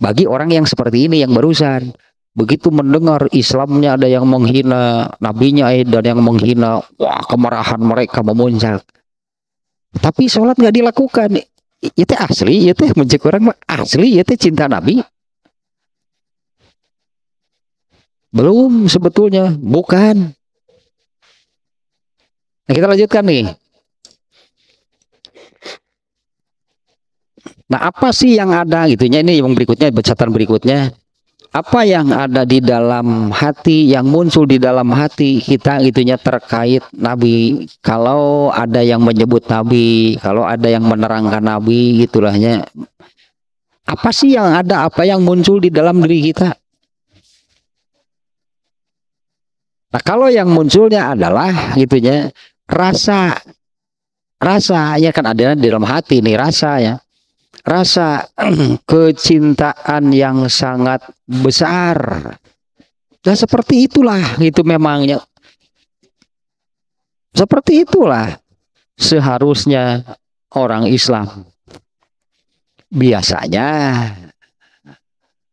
Speaker 1: bagi orang yang seperti ini yang barusan begitu mendengar Islamnya ada yang menghina nabinya eh, dan yang menghina wah kemarahan mereka memuncak tapi sholat nggak dilakukan ya asli ya teh mencek orang asli ya teh cinta nabi belum sebetulnya bukan nah, kita lanjutkan nih Nah, apa sih yang ada gitunya ini yang berikutnya catatan berikutnya. Apa yang ada di dalam hati yang muncul di dalam hati kita gitunya terkait nabi. Kalau ada yang menyebut nabi, kalau ada yang menerangkan nabi gitulahnya. Apa sih yang ada apa yang muncul di dalam diri kita? Nah, kalau yang munculnya adalah gitunya rasa rasa ya kan ada di dalam hati nih rasa ya rasa kecintaan yang sangat besar. Dan nah, seperti itulah itu memangnya. Seperti itulah seharusnya orang Islam. Biasanya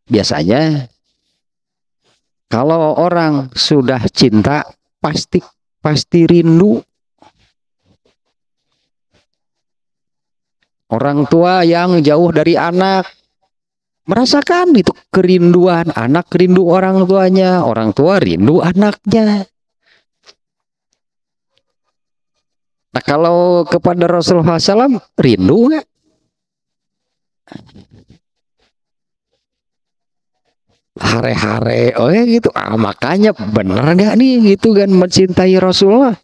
Speaker 1: biasanya kalau orang sudah cinta pasti pasti rindu Orang tua yang jauh dari anak merasakan itu kerinduan anak rindu orang tuanya orang tua rindu anaknya nah kalau kepada Rasulullah SAW rindu nggak hare-hare oh ya gitu ah makanya bener nggak nih gitu kan mencintai Rasulullah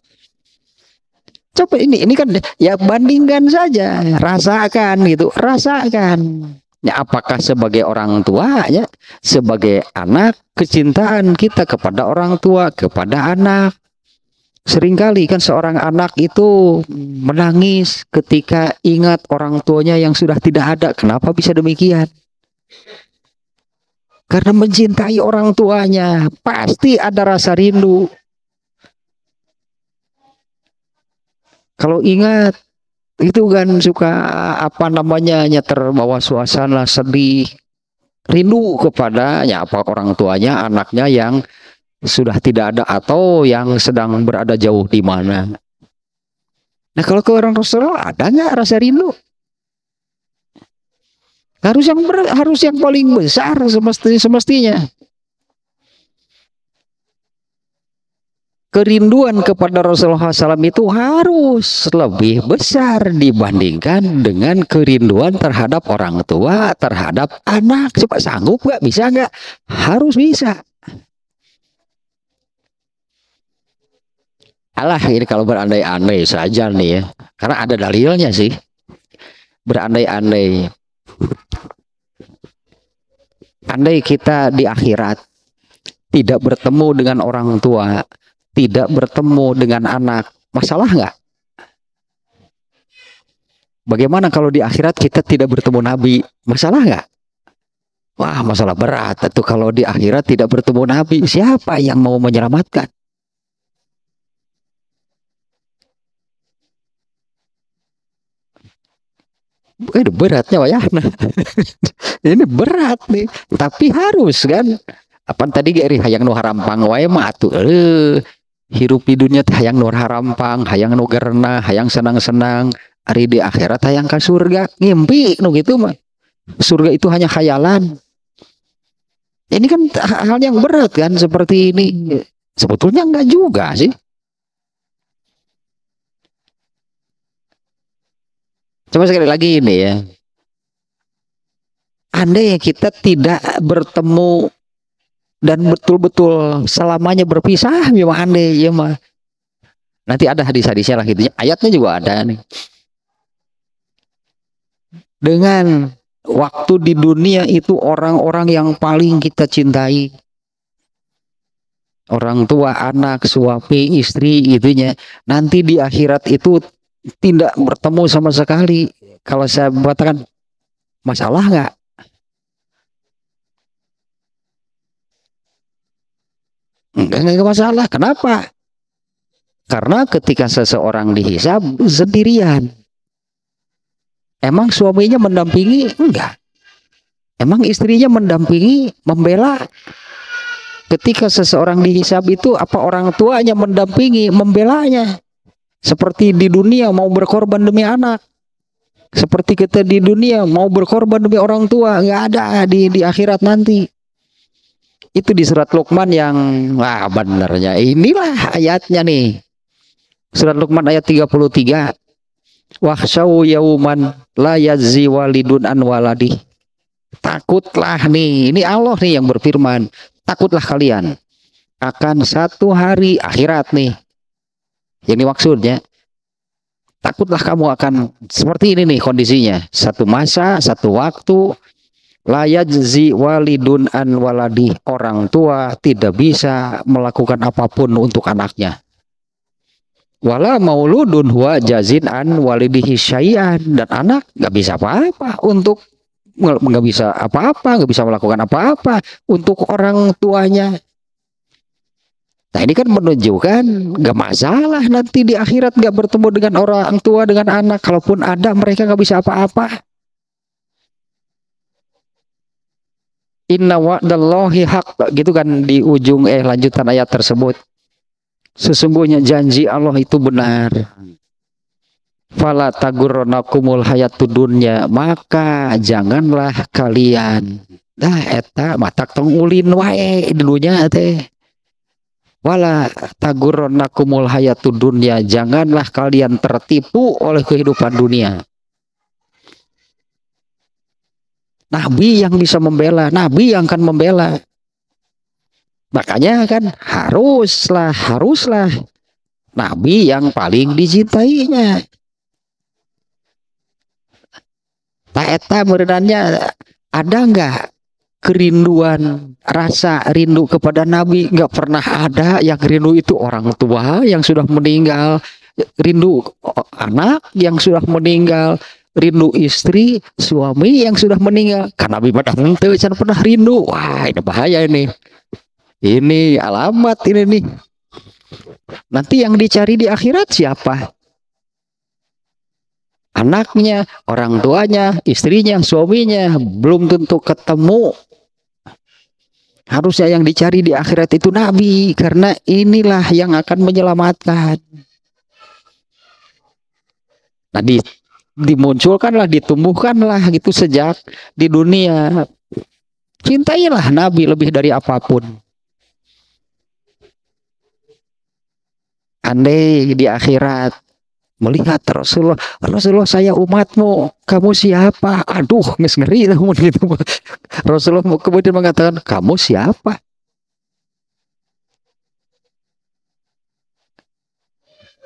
Speaker 1: Coba ini, ini kan ya bandingkan saja, rasakan gitu, rasakan. Ya, apakah sebagai orang tua ya, sebagai anak kecintaan kita kepada orang tua, kepada anak. Seringkali kan seorang anak itu menangis ketika ingat orang tuanya yang sudah tidak ada. Kenapa bisa demikian? Karena mencintai orang tuanya, pasti ada rasa rindu. Kalau ingat itu kan suka apa namanya nyater bawa suasana sedih rindu kepada ya apa orang tuanya anaknya yang sudah tidak ada atau yang sedang berada jauh di mana nah kalau ke orang Rasulullah ada nggak rasa rindu harus yang ber, harus yang paling besar semestinya semestinya kerinduan kepada Rasulullah SAW itu harus lebih besar dibandingkan dengan kerinduan terhadap orang tua, terhadap anak. Coba sanggup nggak? Bisa nggak? Harus bisa. Allah ini kalau berandai-andai saja nih ya. Karena ada dalilnya sih. Berandai-andai. Andai kita di akhirat tidak bertemu dengan orang tua, tidak bertemu dengan anak, masalah nggak? Bagaimana kalau di akhirat kita tidak bertemu Nabi, masalah nggak? Wah masalah berat itu kalau di akhirat tidak bertemu Nabi Siapa yang mau menyelamatkan? Ini beratnya wayahna Ini berat nih Tapi harus kan Apa tadi Gary hayang nu harampang wae mah atuh eh, hirup di dunia teh hayang nur harampang hayang nu gerna hayang senang-senang hari di akhirat hayang ke surga ngimpi nu gitu mah surga itu hanya khayalan ini kan hal yang berat kan seperti ini sebetulnya enggak juga sih coba sekali lagi ini ya andai kita tidak bertemu dan betul-betul selamanya berpisah memang aneh ya mah ya nanti ada hadis-hadisnya lah gitu ayatnya juga ada nih dengan waktu di dunia itu orang-orang yang paling kita cintai orang tua anak suami istri itunya nanti di akhirat itu tidak bertemu sama sekali kalau saya katakan masalah nggak Enggak, enggak masalah. Kenapa? Karena ketika seseorang dihisab sendirian. Emang suaminya mendampingi? Enggak. Emang istrinya mendampingi, membela? Ketika seseorang dihisab itu apa orang tuanya mendampingi, membelanya? Seperti di dunia mau berkorban demi anak. Seperti kita di dunia mau berkorban demi orang tua, enggak ada di di akhirat nanti itu di surat Luqman yang wah benernya inilah ayatnya nih surat Luqman ayat 33 wahsyau yauman la yazzi walidun an waladi takutlah nih ini Allah nih yang berfirman takutlah kalian akan satu hari akhirat nih ini maksudnya takutlah kamu akan seperti ini nih kondisinya satu masa satu waktu Layajzi walidun an waladi. Orang tua tidak bisa melakukan apapun untuk anaknya. Wala mauludun huwa jazin an walidihi syai'an. Dan anak nggak bisa apa-apa untuk nggak bisa apa-apa, nggak bisa melakukan apa-apa untuk orang tuanya. Nah ini kan menunjukkan gak masalah nanti di akhirat gak bertemu dengan orang tua dengan anak, kalaupun ada mereka gak bisa apa-apa. Inna wa'dallahi haq gitu kan di ujung eh lanjutan ayat tersebut. Sesungguhnya janji Allah itu benar. Fala tagurronakumul hayatud dunya, maka janganlah kalian dah eta matak tong ulin wae dulunya teh. Wala tagurronakumul hayatud dunya, janganlah kalian tertipu oleh kehidupan dunia Nabi yang bisa membela, Nabi yang akan membela. Makanya kan haruslah, haruslah Nabi yang paling dicintainya. Nah, eta merenanya ada nggak kerinduan, rasa rindu kepada Nabi? Nggak pernah ada yang rindu itu orang tua yang sudah meninggal, rindu anak yang sudah meninggal, rindu istri suami yang sudah meninggal karena nabi pada nanti pernah rindu wah ini bahaya ini ini alamat ini nih nanti yang dicari di akhirat siapa anaknya orang tuanya istrinya suaminya belum tentu ketemu harusnya yang dicari di akhirat itu nabi karena inilah yang akan menyelamatkan tadi dimunculkanlah, ditumbuhkanlah gitu sejak di dunia. Cintailah Nabi lebih dari apapun. Andai di akhirat melihat Rasulullah, Rasulullah saya umatmu, kamu siapa? Aduh, ngeri gitu. Rasulullah kemudian mengatakan, kamu siapa?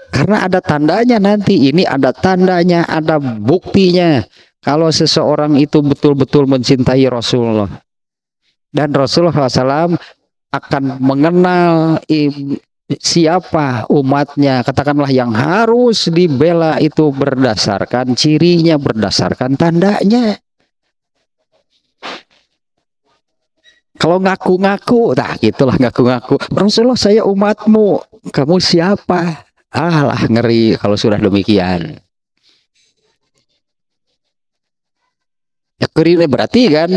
Speaker 1: Karena ada tandanya nanti, ini ada tandanya, ada buktinya. Kalau seseorang itu betul-betul mencintai Rasulullah. Dan Rasulullah SAW akan mengenal siapa umatnya. Katakanlah yang harus dibela itu berdasarkan cirinya, berdasarkan tandanya. Kalau ngaku-ngaku, nah gitulah ngaku-ngaku. Rasulullah saya umatmu, kamu siapa? Alah ngeri kalau sudah demikian. Ya berarti kan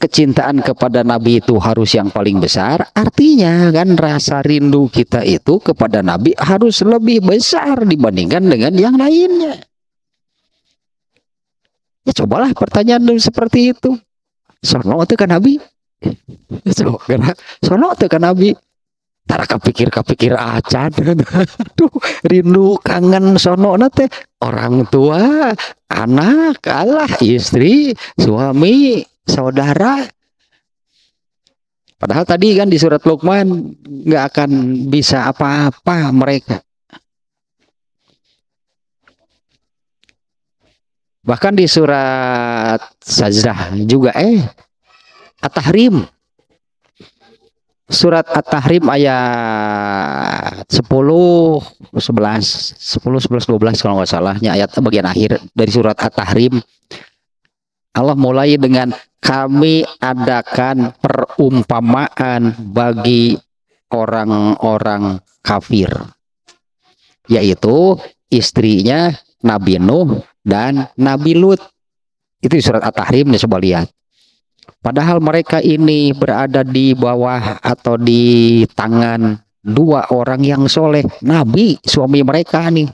Speaker 1: kecintaan kepada Nabi itu harus yang paling besar. Artinya kan rasa rindu kita itu kepada Nabi harus lebih besar dibandingkan dengan yang lainnya. Ya cobalah pertanyaan seperti itu. Sono itu kan Nabi. sono itu kan Nabi. Tara kepikir kapikir aja, Aduh rindu kangen sono nate orang tua anak kalah istri suami saudara padahal tadi kan di surat Luqman nggak akan bisa apa-apa mereka bahkan di surat Sajdah juga eh At-Tahrim surat At-Tahrim ayat 10 11 10 11 12 kalau nggak salahnya ayat bagian akhir dari surat At-Tahrim Allah mulai dengan kami adakan perumpamaan bagi orang-orang kafir yaitu istrinya Nabi Nuh dan Nabi Lut itu surat At-Tahrim coba lihat Padahal mereka ini berada di bawah atau di tangan dua orang yang soleh. Nabi, suami mereka nih.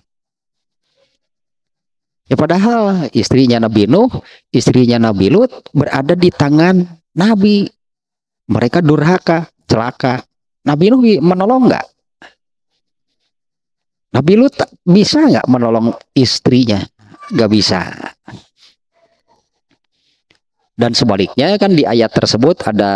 Speaker 1: Ya padahal istrinya Nabi Nuh, istrinya Nabi Lut berada di tangan Nabi. Mereka durhaka, celaka. Nabi Nuh menolong nggak? Nabi Lut bisa nggak menolong istrinya? Gak bisa. Dan sebaliknya kan di ayat tersebut ada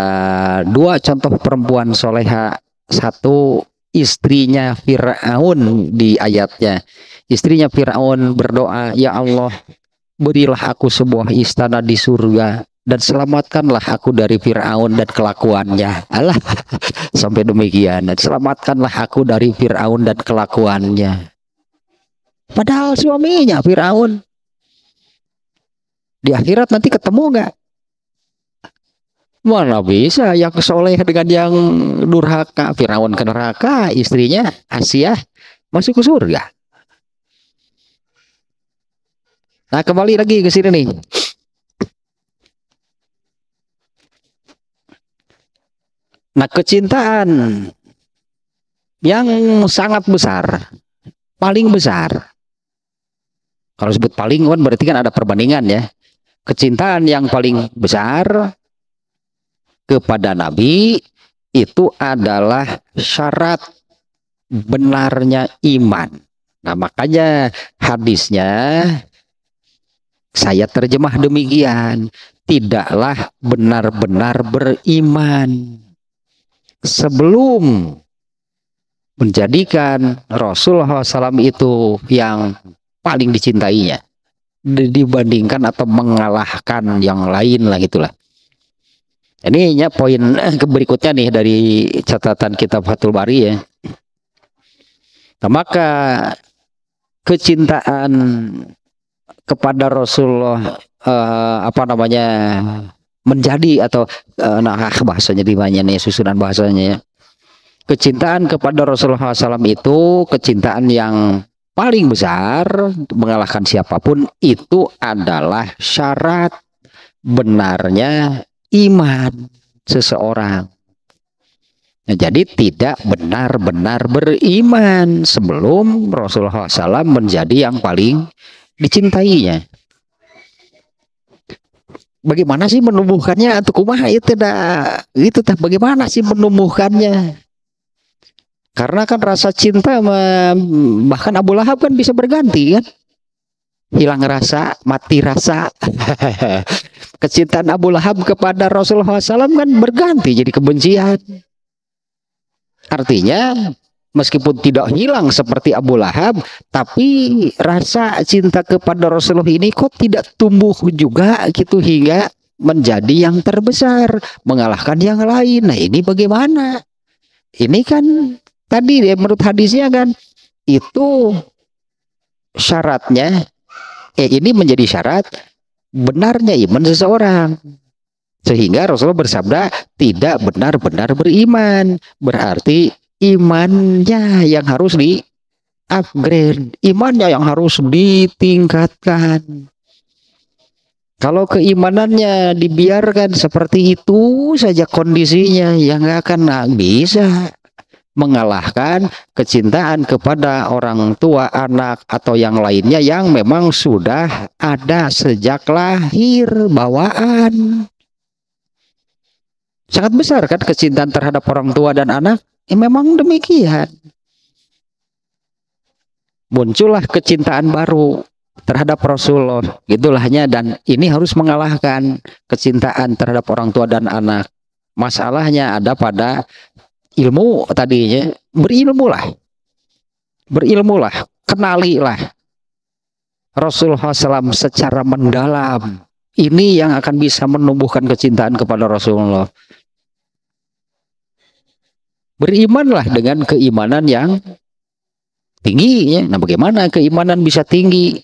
Speaker 1: dua contoh perempuan soleha. Satu istrinya Fir'aun di ayatnya. Istrinya Fir'aun berdoa, Ya Allah, berilah aku sebuah istana di surga dan selamatkanlah aku dari Fir'aun dan kelakuannya. Allah, sampai demikian. Dan selamatkanlah aku dari Fir'aun dan kelakuannya. Padahal suaminya Fir'aun. Di akhirat nanti ketemu nggak? Mana bisa yang soleh dengan yang durhaka, Firaun ke neraka, istrinya Asia masuk ke surga. Nah, kembali lagi ke sini nih. Nah, kecintaan yang sangat besar, paling besar. Kalau sebut paling kan berarti kan ada perbandingan ya. Kecintaan yang paling besar kepada Nabi itu adalah syarat benarnya iman. Nah makanya hadisnya saya terjemah demikian. Tidaklah benar-benar beriman. Sebelum menjadikan Rasulullah SAW itu yang paling dicintainya dibandingkan atau mengalahkan yang lain lah gitulah. Ini ya poin eh, berikutnya nih dari catatan kitab Fathul Bari ya. Nah, maka kecintaan kepada Rasulullah eh, apa namanya menjadi atau eh, nah ah, bahasanya dimana nih susunan bahasanya ya. Kecintaan kepada Rasulullah SAW itu kecintaan yang paling besar mengalahkan siapapun itu adalah syarat benarnya iman seseorang. Nah, jadi tidak benar-benar beriman sebelum Rasulullah SAW menjadi yang paling dicintainya. Bagaimana sih menumbuhkannya? Atau kumaha itu ya tidak itu tak bagaimana sih menumbuhkannya? Karena kan rasa cinta bahkan Abu Lahab kan bisa berganti kan? Hilang rasa, mati rasa. kecintaan Abu Lahab kepada Rasulullah SAW kan berganti jadi kebencian. Artinya meskipun tidak hilang seperti Abu Lahab, tapi rasa cinta kepada Rasulullah ini kok tidak tumbuh juga gitu hingga menjadi yang terbesar, mengalahkan yang lain. Nah ini bagaimana? Ini kan tadi ya, menurut hadisnya kan itu syaratnya, eh ini menjadi syarat benarnya iman seseorang. Sehingga Rasulullah bersabda tidak benar-benar beriman. Berarti imannya yang harus di upgrade, imannya yang harus ditingkatkan. Kalau keimanannya dibiarkan seperti itu saja kondisinya, ya nggak akan bisa mengalahkan kecintaan kepada orang tua, anak, atau yang lainnya yang memang sudah ada sejak lahir bawaan. Sangat besar kan kecintaan terhadap orang tua dan anak? Ya, memang demikian. Muncullah kecintaan baru terhadap Rasulullah. Itulahnya dan ini harus mengalahkan kecintaan terhadap orang tua dan anak. Masalahnya ada pada ilmu tadinya berilmu berilmu lah lah kenali lah Rasulullah SAW secara mendalam ini yang akan bisa menumbuhkan kecintaan kepada Rasulullah berimanlah dengan keimanan yang tinggi ya. nah bagaimana keimanan bisa tinggi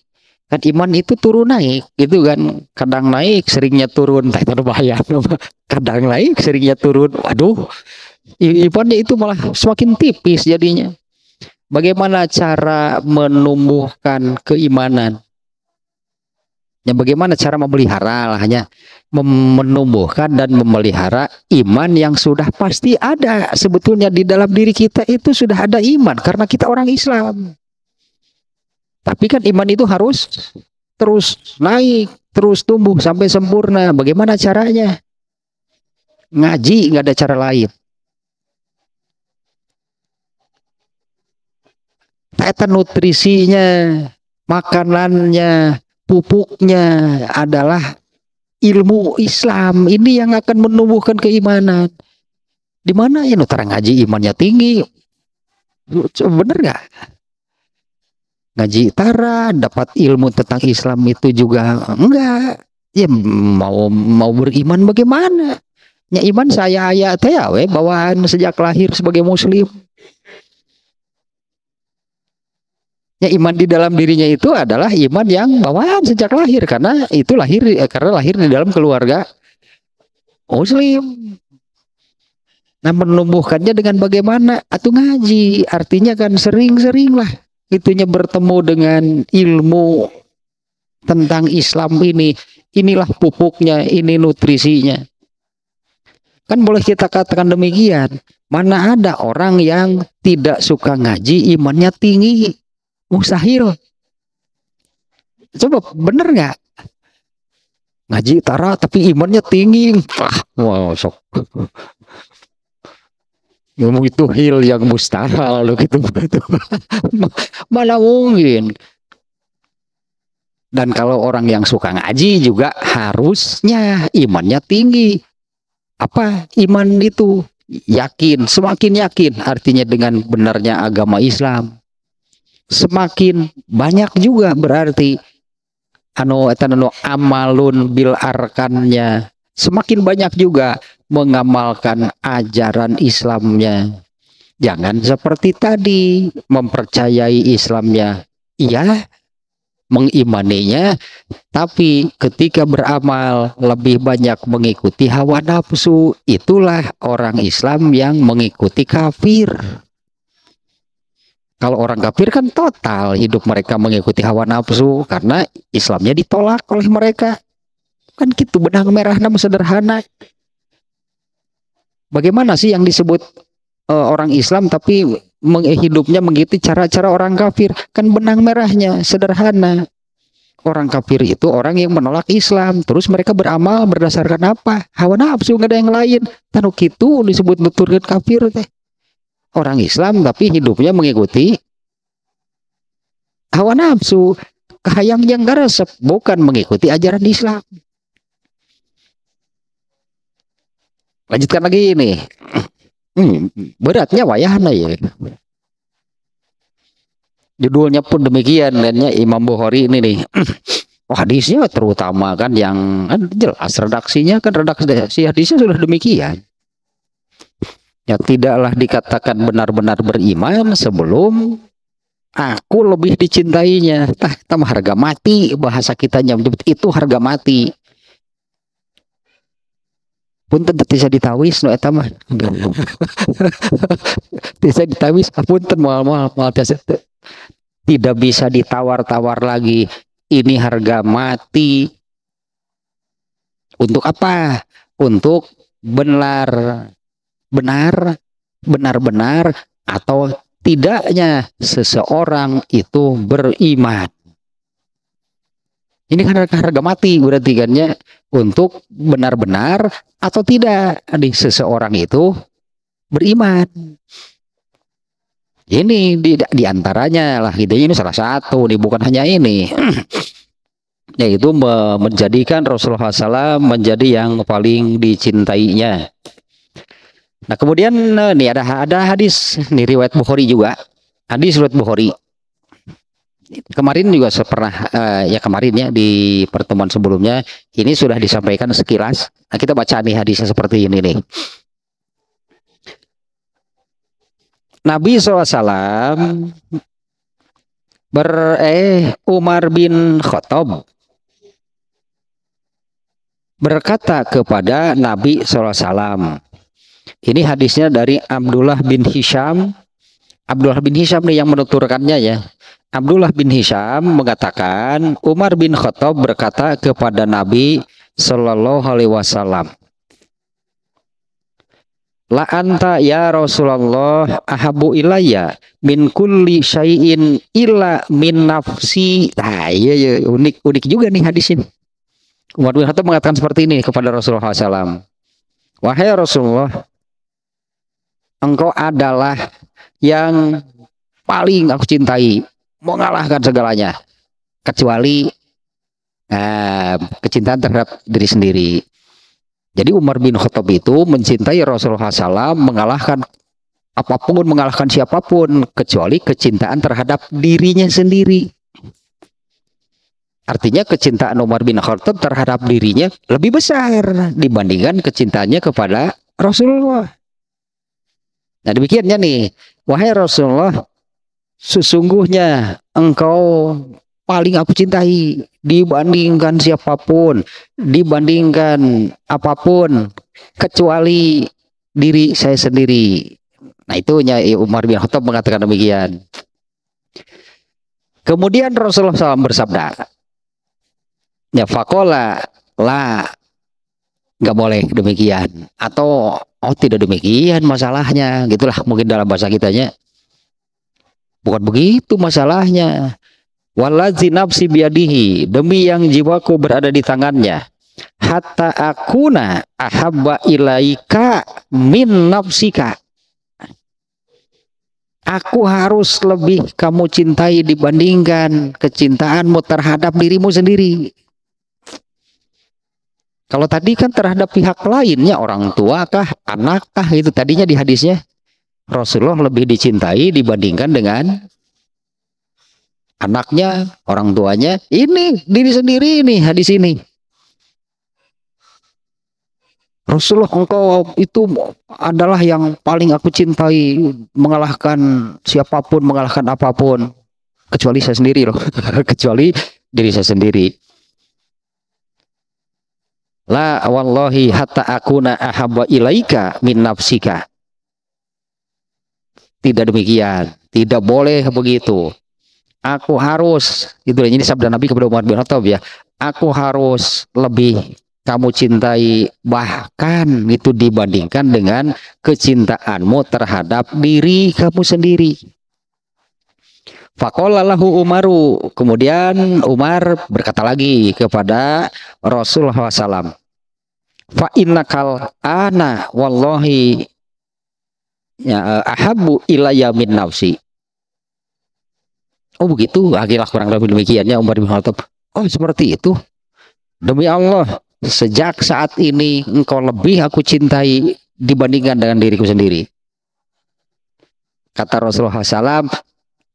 Speaker 1: kan iman itu turun naik gitu kan kadang naik seringnya turun tak terbayang kadang naik seringnya turun waduh ibaratnya itu malah semakin tipis jadinya. Bagaimana cara menumbuhkan keimanan? Ya bagaimana cara memelihara lah hanya menumbuhkan dan memelihara iman yang sudah pasti ada sebetulnya di dalam diri kita itu sudah ada iman karena kita orang Islam. Tapi kan iman itu harus terus naik, terus tumbuh sampai sempurna. Bagaimana caranya? Ngaji nggak ada cara lain. Eta nutrisinya, makanannya, pupuknya adalah ilmu Islam. Ini yang akan menumbuhkan keimanan. Di mana ya nutara ngaji imannya tinggi? Bener nggak? Ngaji tara, dapat ilmu tentang Islam itu juga enggak. Ya mau mau beriman bagaimana? Ya iman saya ayat teh ya, bawaan sejak lahir sebagai muslim. Ya, iman di dalam dirinya itu adalah iman yang bawaan sejak lahir karena itu lahir eh, karena lahir di dalam keluarga muslim. Nah menumbuhkannya dengan bagaimana? Atau ngaji, artinya kan sering-sering lah itunya bertemu dengan ilmu tentang Islam ini. Inilah pupuknya, ini nutrisinya. Kan boleh kita katakan demikian. Mana ada orang yang tidak suka ngaji, imannya tinggi mustahil coba bener nggak ngaji tara tapi imannya tinggi wah wow, sok ilmu itu hil yang mustahil lo gitu mana mungkin dan kalau orang yang suka ngaji juga harusnya imannya tinggi apa iman itu yakin semakin yakin artinya dengan benarnya agama Islam semakin banyak juga berarti anu etanu amalun bil arkannya semakin banyak juga mengamalkan ajaran Islamnya jangan seperti tadi mempercayai Islamnya iya mengimaninya tapi ketika beramal lebih banyak mengikuti hawa nafsu itulah orang Islam yang mengikuti kafir kalau orang kafir kan total hidup mereka mengikuti hawa nafsu karena Islamnya ditolak oleh mereka. Kan gitu benang merah namun sederhana. Bagaimana sih yang disebut uh, orang Islam tapi meng hidupnya mengikuti cara-cara orang kafir? Kan benang merahnya sederhana. Orang kafir itu orang yang menolak Islam. Terus mereka beramal berdasarkan apa? Hawa nafsu nggak ada yang lain. Tanuk itu disebut nuturkan kafir teh orang Islam tapi hidupnya mengikuti hawa nafsu kahayang yang resep bukan mengikuti ajaran Islam lanjutkan lagi ini hmm, beratnya wayahna ya judulnya pun demikian lainnya Imam Bukhari ini nih hadisnya terutama kan yang kan jelas redaksinya kan redaksi hadisnya sudah demikian Ya tidaklah dikatakan benar-benar beriman sebelum aku lebih dicintainya. Tah, tam harga mati bahasa kitanya itu harga mati. Punten bisa ditawis no eta mah. bisa ditawis punten mal mal mal biasa. Tidak bisa ditawar-tawar lagi. Ini harga mati. Untuk apa? Untuk benar benar benar-benar atau tidaknya seseorang itu beriman. Ini kan harga, harga mati berarti kan ya untuk benar-benar atau tidak di seseorang itu beriman. Ini di, di antaranya lah gitu. Ini salah satu nih bukan hanya ini. yaitu menjadikan Rasulullah SAW menjadi yang paling dicintainya Nah kemudian eh, nih ada ada hadis nih riwayat Bukhari juga hadis riwayat Bukhari kemarin juga pernah uh, ya kemarin ya di pertemuan sebelumnya ini sudah disampaikan sekilas. Nah, kita baca nih hadisnya seperti ini nih. Nabi SAW ber eh Umar bin Khattab berkata kepada Nabi SAW ini hadisnya dari Abdullah bin Hisham. Abdullah bin Hisham nih yang menuturkannya ya. Abdullah bin Hisham mengatakan Umar bin Khattab berkata kepada Nabi Shallallahu Alaihi Wasallam, La anta ya Rasulullah ahabu ilaya min kulli syai'in illa min nafsi. Nah, iya, iya, unik unik juga nih hadis ini. Umar bin Khattab mengatakan seperti ini kepada Rasulullah SAW. Wahai Rasulullah, Engkau adalah yang paling aku cintai, mengalahkan segalanya, kecuali eh, kecintaan terhadap diri sendiri. Jadi Umar bin Khattab itu mencintai Rasulullah SAW mengalahkan apapun, mengalahkan siapapun, kecuali kecintaan terhadap dirinya sendiri. Artinya kecintaan Umar bin Khattab terhadap dirinya lebih besar dibandingkan kecintaannya kepada Rasulullah. Nah demikiannya nih, wahai Rasulullah, sesungguhnya engkau paling aku cintai dibandingkan siapapun, dibandingkan apapun, kecuali diri saya sendiri. Nah itu Umar bin Khattab mengatakan demikian. Kemudian Rasulullah SAW bersabda, ya fakola lah nggak boleh demikian atau Oh tidak demikian masalahnya, gitulah mungkin dalam bahasa kitanya. Bukan begitu masalahnya. walazi nafsi biadihi, demi yang jiwaku berada di tangannya. Hatta akuna ahabba ilaika min nafsika. Aku harus lebih kamu cintai dibandingkan kecintaanmu terhadap dirimu sendiri. Kalau tadi kan terhadap pihak lainnya orang tua kah, anak kah itu tadinya di hadisnya Rasulullah lebih dicintai dibandingkan dengan anaknya, orang tuanya. Ini diri sendiri ini hadis ini. Rasulullah engkau itu adalah yang paling aku cintai mengalahkan siapapun mengalahkan apapun kecuali saya sendiri loh kecuali diri saya sendiri La wallahi hatta akuna ahabba ilaika min nafsika. Tidak demikian, tidak boleh begitu. Aku harus itu ini sabda Nabi kepada Umar bin Khattab ya. Aku harus lebih kamu cintai bahkan itu dibandingkan dengan kecintaanmu terhadap diri kamu sendiri. Fakolalahu Umaru. Kemudian Umar berkata lagi kepada Rasulullah SAW. Fa innakal ana wallahi ya, ahabu ilayya min nafsi. Oh begitu, akhirnya kurang lebih demikiannya Umar bin Khattab. Oh seperti itu. Demi Allah, sejak saat ini engkau lebih aku cintai dibandingkan dengan diriku sendiri. Kata Rasulullah SAW,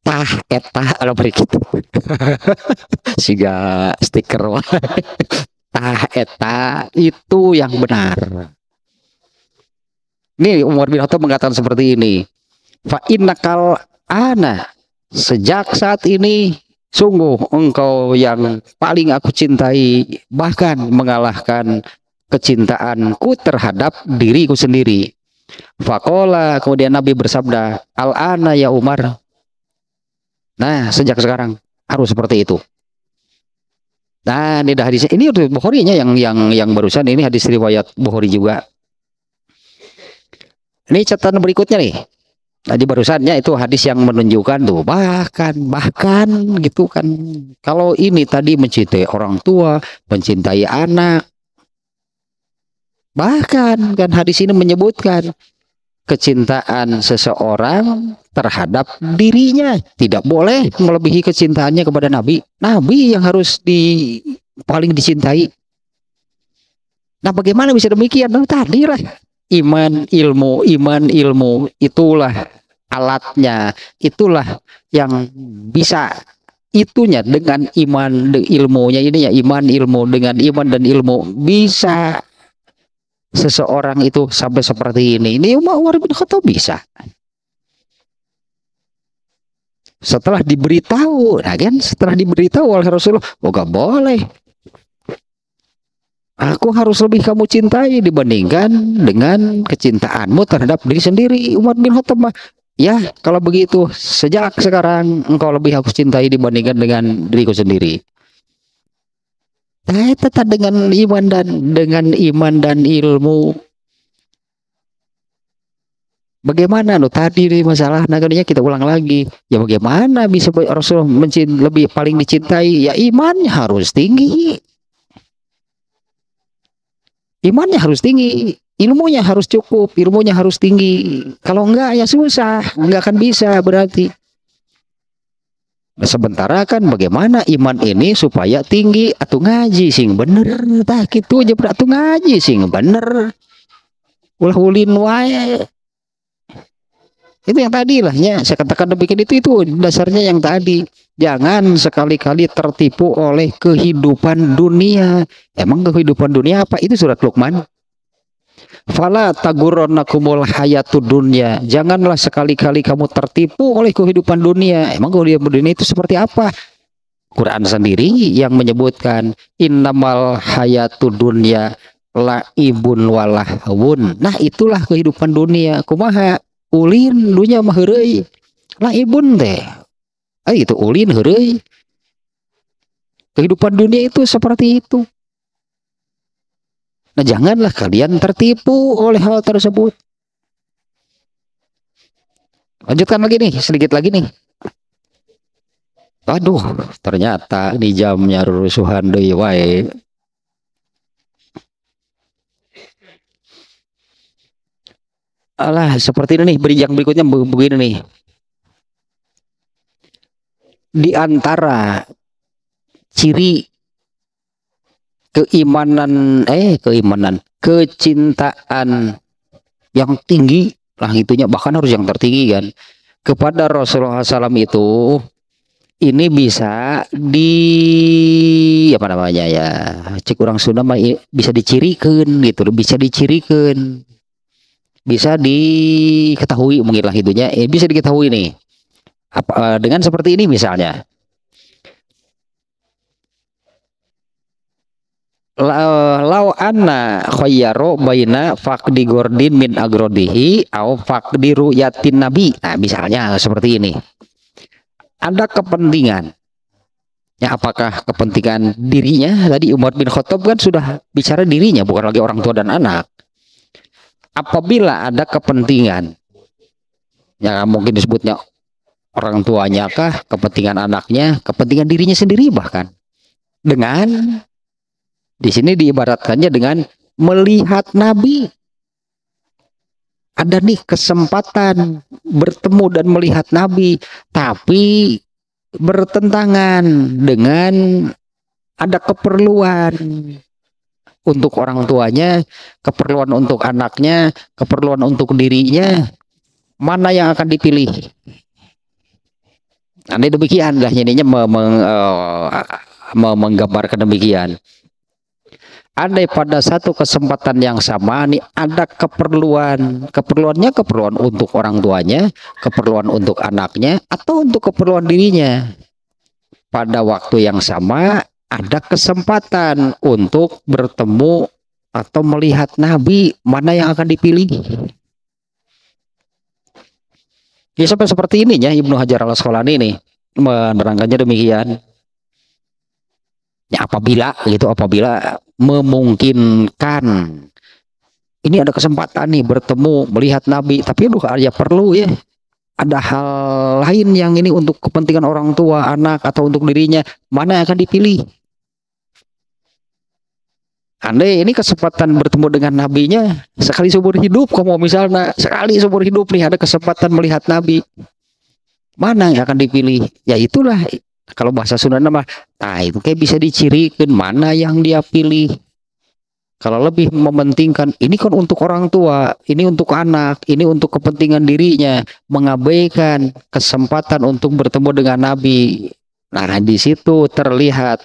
Speaker 1: Gitu. tah etah kalau begitu sehingga stiker tah eta itu yang benar ini Umar bin Khattab mengatakan seperti ini fa innakal ana sejak saat ini sungguh engkau yang paling aku cintai bahkan mengalahkan kecintaanku terhadap diriku sendiri Fakola kemudian Nabi bersabda al ana ya Umar Nah, sejak sekarang harus seperti itu. Nah, ini dah hadisnya. Ini udah Bukhari-nya yang yang yang barusan ini hadis riwayat Bukhari juga. Ini catatan berikutnya nih. Tadi barusannya itu hadis yang menunjukkan tuh bahkan bahkan gitu kan kalau ini tadi mencintai orang tua, mencintai anak. Bahkan kan hadis ini menyebutkan kecintaan seseorang terhadap dirinya tidak boleh melebihi kecintaannya kepada nabi nabi yang harus di paling dicintai nah bagaimana bisa demikian nah, tadi lah iman ilmu iman ilmu itulah alatnya itulah yang bisa itunya dengan iman ilmunya ini ya iman ilmu dengan iman dan ilmu bisa seseorang itu sampai seperti ini. Ini Umar bin Khattab bisa. Setelah diberitahu, nah kan setelah diberitahu oleh Rasulullah, oh gak boleh. Aku harus lebih kamu cintai dibandingkan dengan kecintaanmu terhadap diri sendiri. Umar bin Khattab Ya, kalau begitu, sejak sekarang engkau lebih aku cintai dibandingkan dengan diriku sendiri. Nah, tetap dengan iman dan dengan iman dan ilmu. Bagaimana lo tadi di masalah naganya kita ulang lagi. Ya bagaimana bisa Rasulullah mencintai lebih paling dicintai? Ya imannya harus tinggi. Imannya harus tinggi, ilmunya harus cukup, ilmunya harus tinggi. Kalau enggak ya susah, enggak akan bisa berarti. Nah, sementara kan bagaimana iman ini supaya tinggi atau ngaji sing bener tah gitu aja berarti ngaji sing bener ulah ulin wae itu yang tadi ya saya katakan demikian itu itu dasarnya yang tadi jangan sekali-kali tertipu oleh kehidupan dunia emang kehidupan dunia apa itu surat Lukman Fala taguronnakumul hayatu dunia. Janganlah sekali-kali kamu tertipu oleh kehidupan dunia. Emang kehidupan dunia itu seperti apa? Quran sendiri yang menyebutkan innamal hayatud dunya laibun walahun. Nah, itulah kehidupan dunia. Kumaha ulin dunia mah la Laibun teh. Eh itu ulin heureuy. Kehidupan dunia itu seperti itu. Nah janganlah kalian tertipu oleh hal tersebut. Lanjutkan lagi nih, sedikit lagi nih. Aduh, ternyata di jamnya rusuhan deui wae. Alah, seperti ini nih, Beri yang berikutnya begini nih. Di antara ciri keimanan eh keimanan kecintaan yang tinggi lah itunya bahkan harus yang tertinggi kan kepada Rasulullah SAW itu ini bisa di apa namanya ya cek orang Sunda bisa dicirikan gitu bisa dicirikan bisa diketahui mungkin lah itunya eh, bisa diketahui nih apa, eh, dengan seperti ini misalnya lau anna khayyaro baina faqdi gordin min agrodihi au faqdi ru'yatin nabi nah misalnya seperti ini ada kepentingan ya apakah kepentingan dirinya tadi Umar bin Khattab kan sudah bicara dirinya bukan lagi orang tua dan anak apabila ada kepentingan ya mungkin disebutnya orang tuanya kah kepentingan anaknya kepentingan dirinya sendiri bahkan dengan di sini diibaratkannya dengan melihat Nabi. Ada nih kesempatan bertemu dan melihat Nabi, tapi bertentangan dengan ada keperluan untuk orang tuanya, keperluan untuk anaknya, keperluan untuk dirinya, mana yang akan dipilih? Nah, ini demikian lah jadinya meng, eh, meng, menggambarkan demikian andai pada satu kesempatan yang sama nih ada keperluan keperluannya keperluan untuk orang tuanya keperluan untuk anaknya atau untuk keperluan dirinya pada waktu yang sama ada kesempatan untuk bertemu atau melihat nabi mana yang akan dipilih ya sampai seperti ininya Ibnu Hajar al Asqalani ini menerangkannya demikian ya, apabila gitu apabila memungkinkan ini ada kesempatan nih bertemu melihat Nabi tapi aduh ya perlu ya ada hal lain yang ini untuk kepentingan orang tua, anak atau untuk dirinya, mana yang akan dipilih? Andai ini kesempatan bertemu dengan nabinya sekali seumur hidup, kamu misalnya sekali seumur hidup nih ada kesempatan melihat nabi, mana yang akan dipilih? Ya itulah kalau bahasa Sunda nama, nah itu kayak bisa dicirikan mana yang dia pilih kalau lebih mementingkan ini kan untuk orang tua, ini untuk anak, ini untuk kepentingan dirinya, mengabaikan kesempatan untuk bertemu dengan Nabi. Nah, di situ terlihat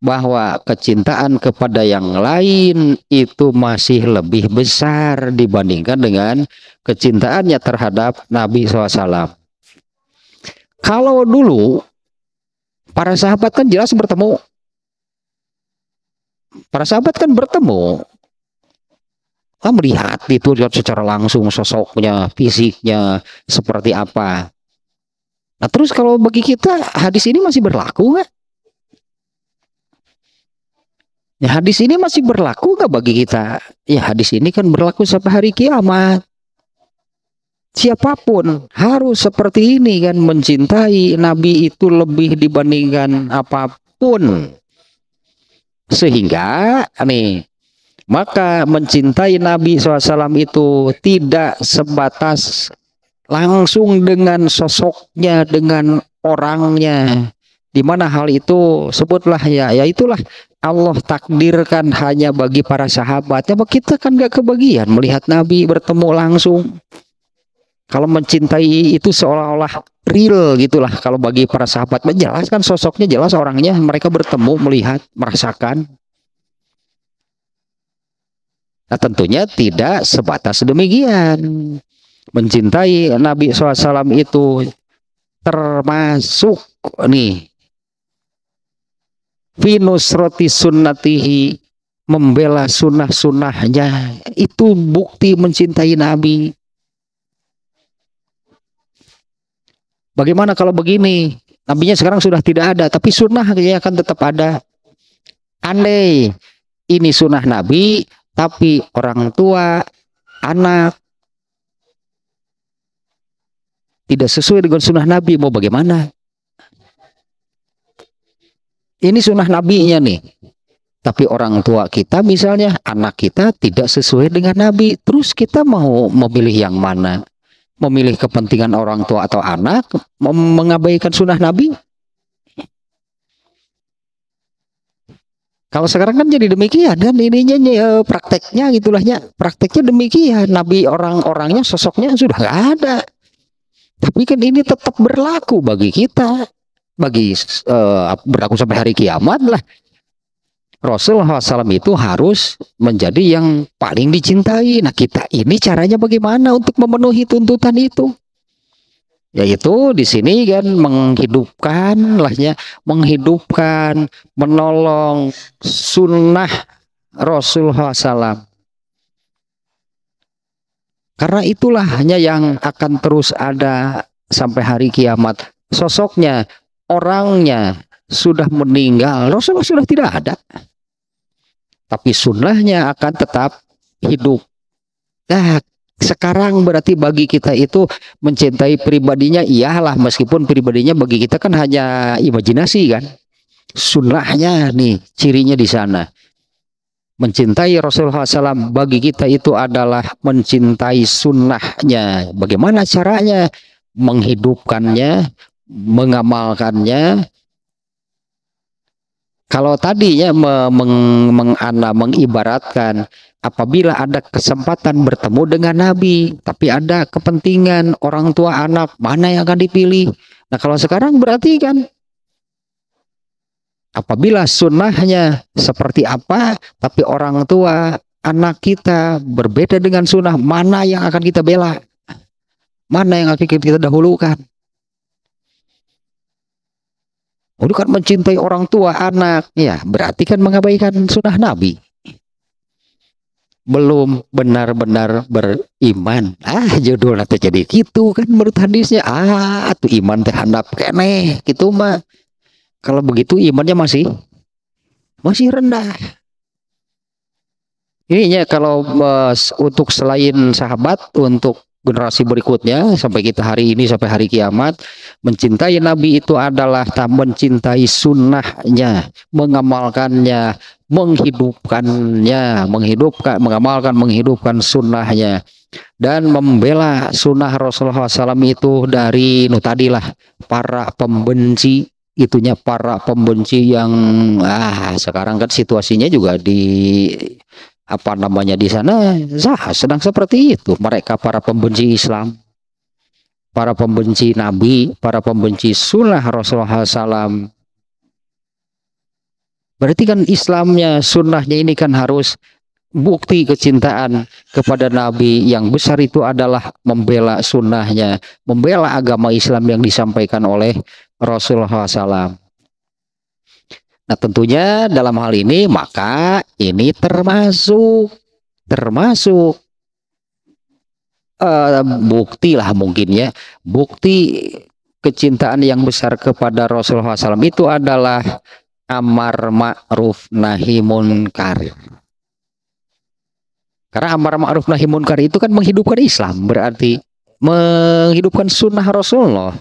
Speaker 1: bahwa kecintaan kepada yang lain itu masih lebih besar dibandingkan dengan kecintaannya terhadap Nabi SAW. Kalau dulu Para sahabat kan jelas bertemu. Para sahabat kan bertemu. Kan melihat itu lihat secara langsung sosoknya, fisiknya seperti apa. Nah terus kalau bagi kita hadis ini masih berlaku nggak? Ya hadis ini masih berlaku nggak bagi kita? Ya hadis ini kan berlaku sampai hari kiamat siapapun harus seperti ini kan mencintai nabi itu lebih dibandingkan apapun sehingga nih maka mencintai Nabi SAW itu tidak sebatas langsung dengan sosoknya dengan orangnya di mana hal itu sebutlah ya ya itulah Allah takdirkan hanya bagi para sahabatnya kita kan gak kebagian melihat Nabi bertemu langsung kalau mencintai itu seolah-olah real gitulah kalau bagi para sahabat menjelaskan sosoknya jelas orangnya mereka bertemu melihat merasakan Nah tentunya tidak sebatas demikian mencintai Nabi SAW itu termasuk nih finus roti sunnatihi membela sunnah-sunnahnya itu bukti mencintai Nabi Bagaimana kalau begini? Nabinya sekarang sudah tidak ada, tapi sunnah akan tetap ada. Andai ini sunnah Nabi, tapi orang tua, anak, tidak sesuai dengan sunnah Nabi, mau bagaimana? Ini sunnah Nabi-nya nih. Tapi orang tua kita misalnya, anak kita tidak sesuai dengan Nabi. Terus kita mau memilih yang mana? memilih kepentingan orang tua atau anak, mengabaikan sunnah Nabi. Kalau sekarang kan jadi demikian kan ininya eh, prakteknya gitulahnya prakteknya demikian Nabi orang-orangnya sosoknya sudah nggak ada. Tapi kan ini tetap berlaku bagi kita, bagi uh, berlaku sampai hari kiamat lah. Rasulullah SAW itu harus menjadi yang paling dicintai. Nah kita ini caranya bagaimana untuk memenuhi tuntutan itu? Yaitu di sini kan menghidupkan lahnya, menghidupkan, menolong sunnah Rasulullah SAW. Karena itulah hanya yang akan terus ada sampai hari kiamat. Sosoknya, orangnya sudah meninggal. Rasulullah sudah tidak ada tapi sunnahnya akan tetap hidup. Nah, sekarang berarti bagi kita itu mencintai pribadinya iyalah meskipun pribadinya bagi kita kan hanya imajinasi kan. Sunnahnya nih cirinya di sana. Mencintai Rasulullah SAW bagi kita itu adalah mencintai sunnahnya. Bagaimana caranya menghidupkannya, mengamalkannya, kalau tadinya meng, meng, meng, mengibaratkan apabila ada kesempatan bertemu dengan Nabi, tapi ada kepentingan orang tua anak mana yang akan dipilih. Nah kalau sekarang berarti kan apabila sunnahnya seperti apa, tapi orang tua anak kita berbeda dengan sunnah mana yang akan kita bela, mana yang akan kita dahulukan. Udah oh, kan mencintai orang tua, anak. Ya, berarti kan mengabaikan sunnah Nabi. Belum benar-benar beriman. Ah, judul nanti jadi gitu kan menurut hadisnya. Ah, tuh iman teh handap kene. Gitu mah. Kalau begitu imannya masih masih rendah. Ininya kalau uh, untuk selain sahabat, untuk generasi berikutnya sampai kita hari ini sampai hari kiamat mencintai nabi itu adalah tak mencintai sunnahnya mengamalkannya menghidupkannya menghidupkan mengamalkan menghidupkan sunnahnya dan membela sunnah Rasulullah SAW itu dari tadi tadilah para pembenci itunya para pembenci yang ah sekarang kan situasinya juga di apa namanya di sana Zaha sedang seperti itu mereka para pembenci Islam para pembenci Nabi para pembenci sunnah Rasulullah SAW berarti kan Islamnya sunnahnya ini kan harus bukti kecintaan kepada Nabi yang besar itu adalah membela sunnahnya, membela agama Islam yang disampaikan oleh Rasulullah SAW. Nah tentunya dalam hal ini maka ini termasuk termasuk uh, bukti lah mungkin ya bukti kecintaan yang besar kepada Rasulullah SAW itu adalah amar ma'ruf nahi munkar. Karena amar ma'ruf nahi munkar itu kan menghidupkan Islam berarti menghidupkan sunnah Rasulullah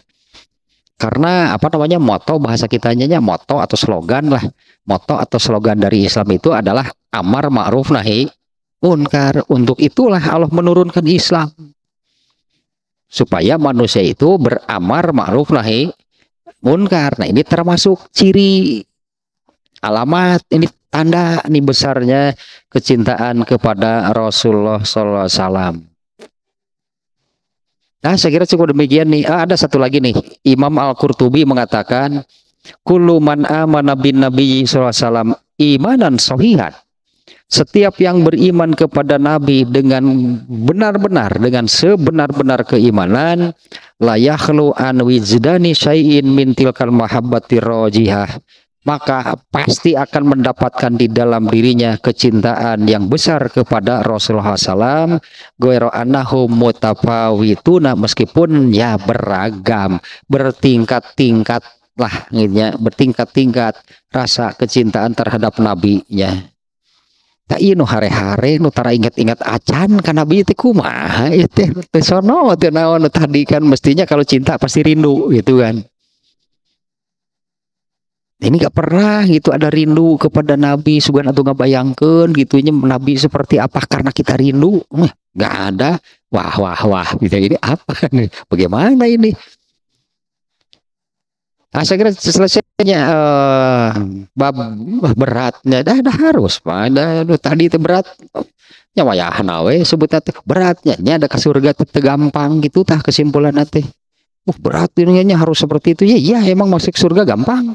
Speaker 1: karena apa namanya moto bahasa kitanya nya moto atau slogan lah moto atau slogan dari Islam itu adalah amar ma'ruf nahi munkar untuk itulah Allah menurunkan Islam supaya manusia itu beramar ma'ruf nahi munkar nah ini termasuk ciri alamat ini tanda ini besarnya kecintaan kepada Rasulullah SAW Nah, saya kira cukup demikian nih. Ah, ada satu lagi nih. Imam Al-Qurtubi mengatakan, "Kullu man amana bin Nabi sallallahu imanan sahihan." Setiap yang beriman kepada Nabi dengan benar-benar dengan sebenar-benar keimanan, la yakhlu an wijdani syai'in min tilkal mahabbati rajihah maka pasti akan mendapatkan di dalam dirinya kecintaan yang besar kepada Rasulullah SAW goero anahu mutafawituna meskipun ya beragam bertingkat-tingkat lah ya, bertingkat-tingkat rasa kecintaan terhadap nabinya tak inu iya hari-hari nu ingat-ingat acan karena nabi itu kumaha itu sono itu naon tadi kan mestinya kalau cinta pasti rindu gitu kan ini gak pernah gitu ada rindu kepada Nabi sugan atau nggak bayangkan gitunya Nabi seperti apa karena kita rindu nggak ada wah wah wah gitu ini apa nih bagaimana ini nah, saya kira selesainya uh, bab beratnya dah, dah harus pada tadi itu berat nyawa ya, ya nawe sebutnya beratnya ini ada ke surga gampang gitu tah kesimpulan nanti uh, berat ini harus seperti itu ya iya emang masuk surga gampang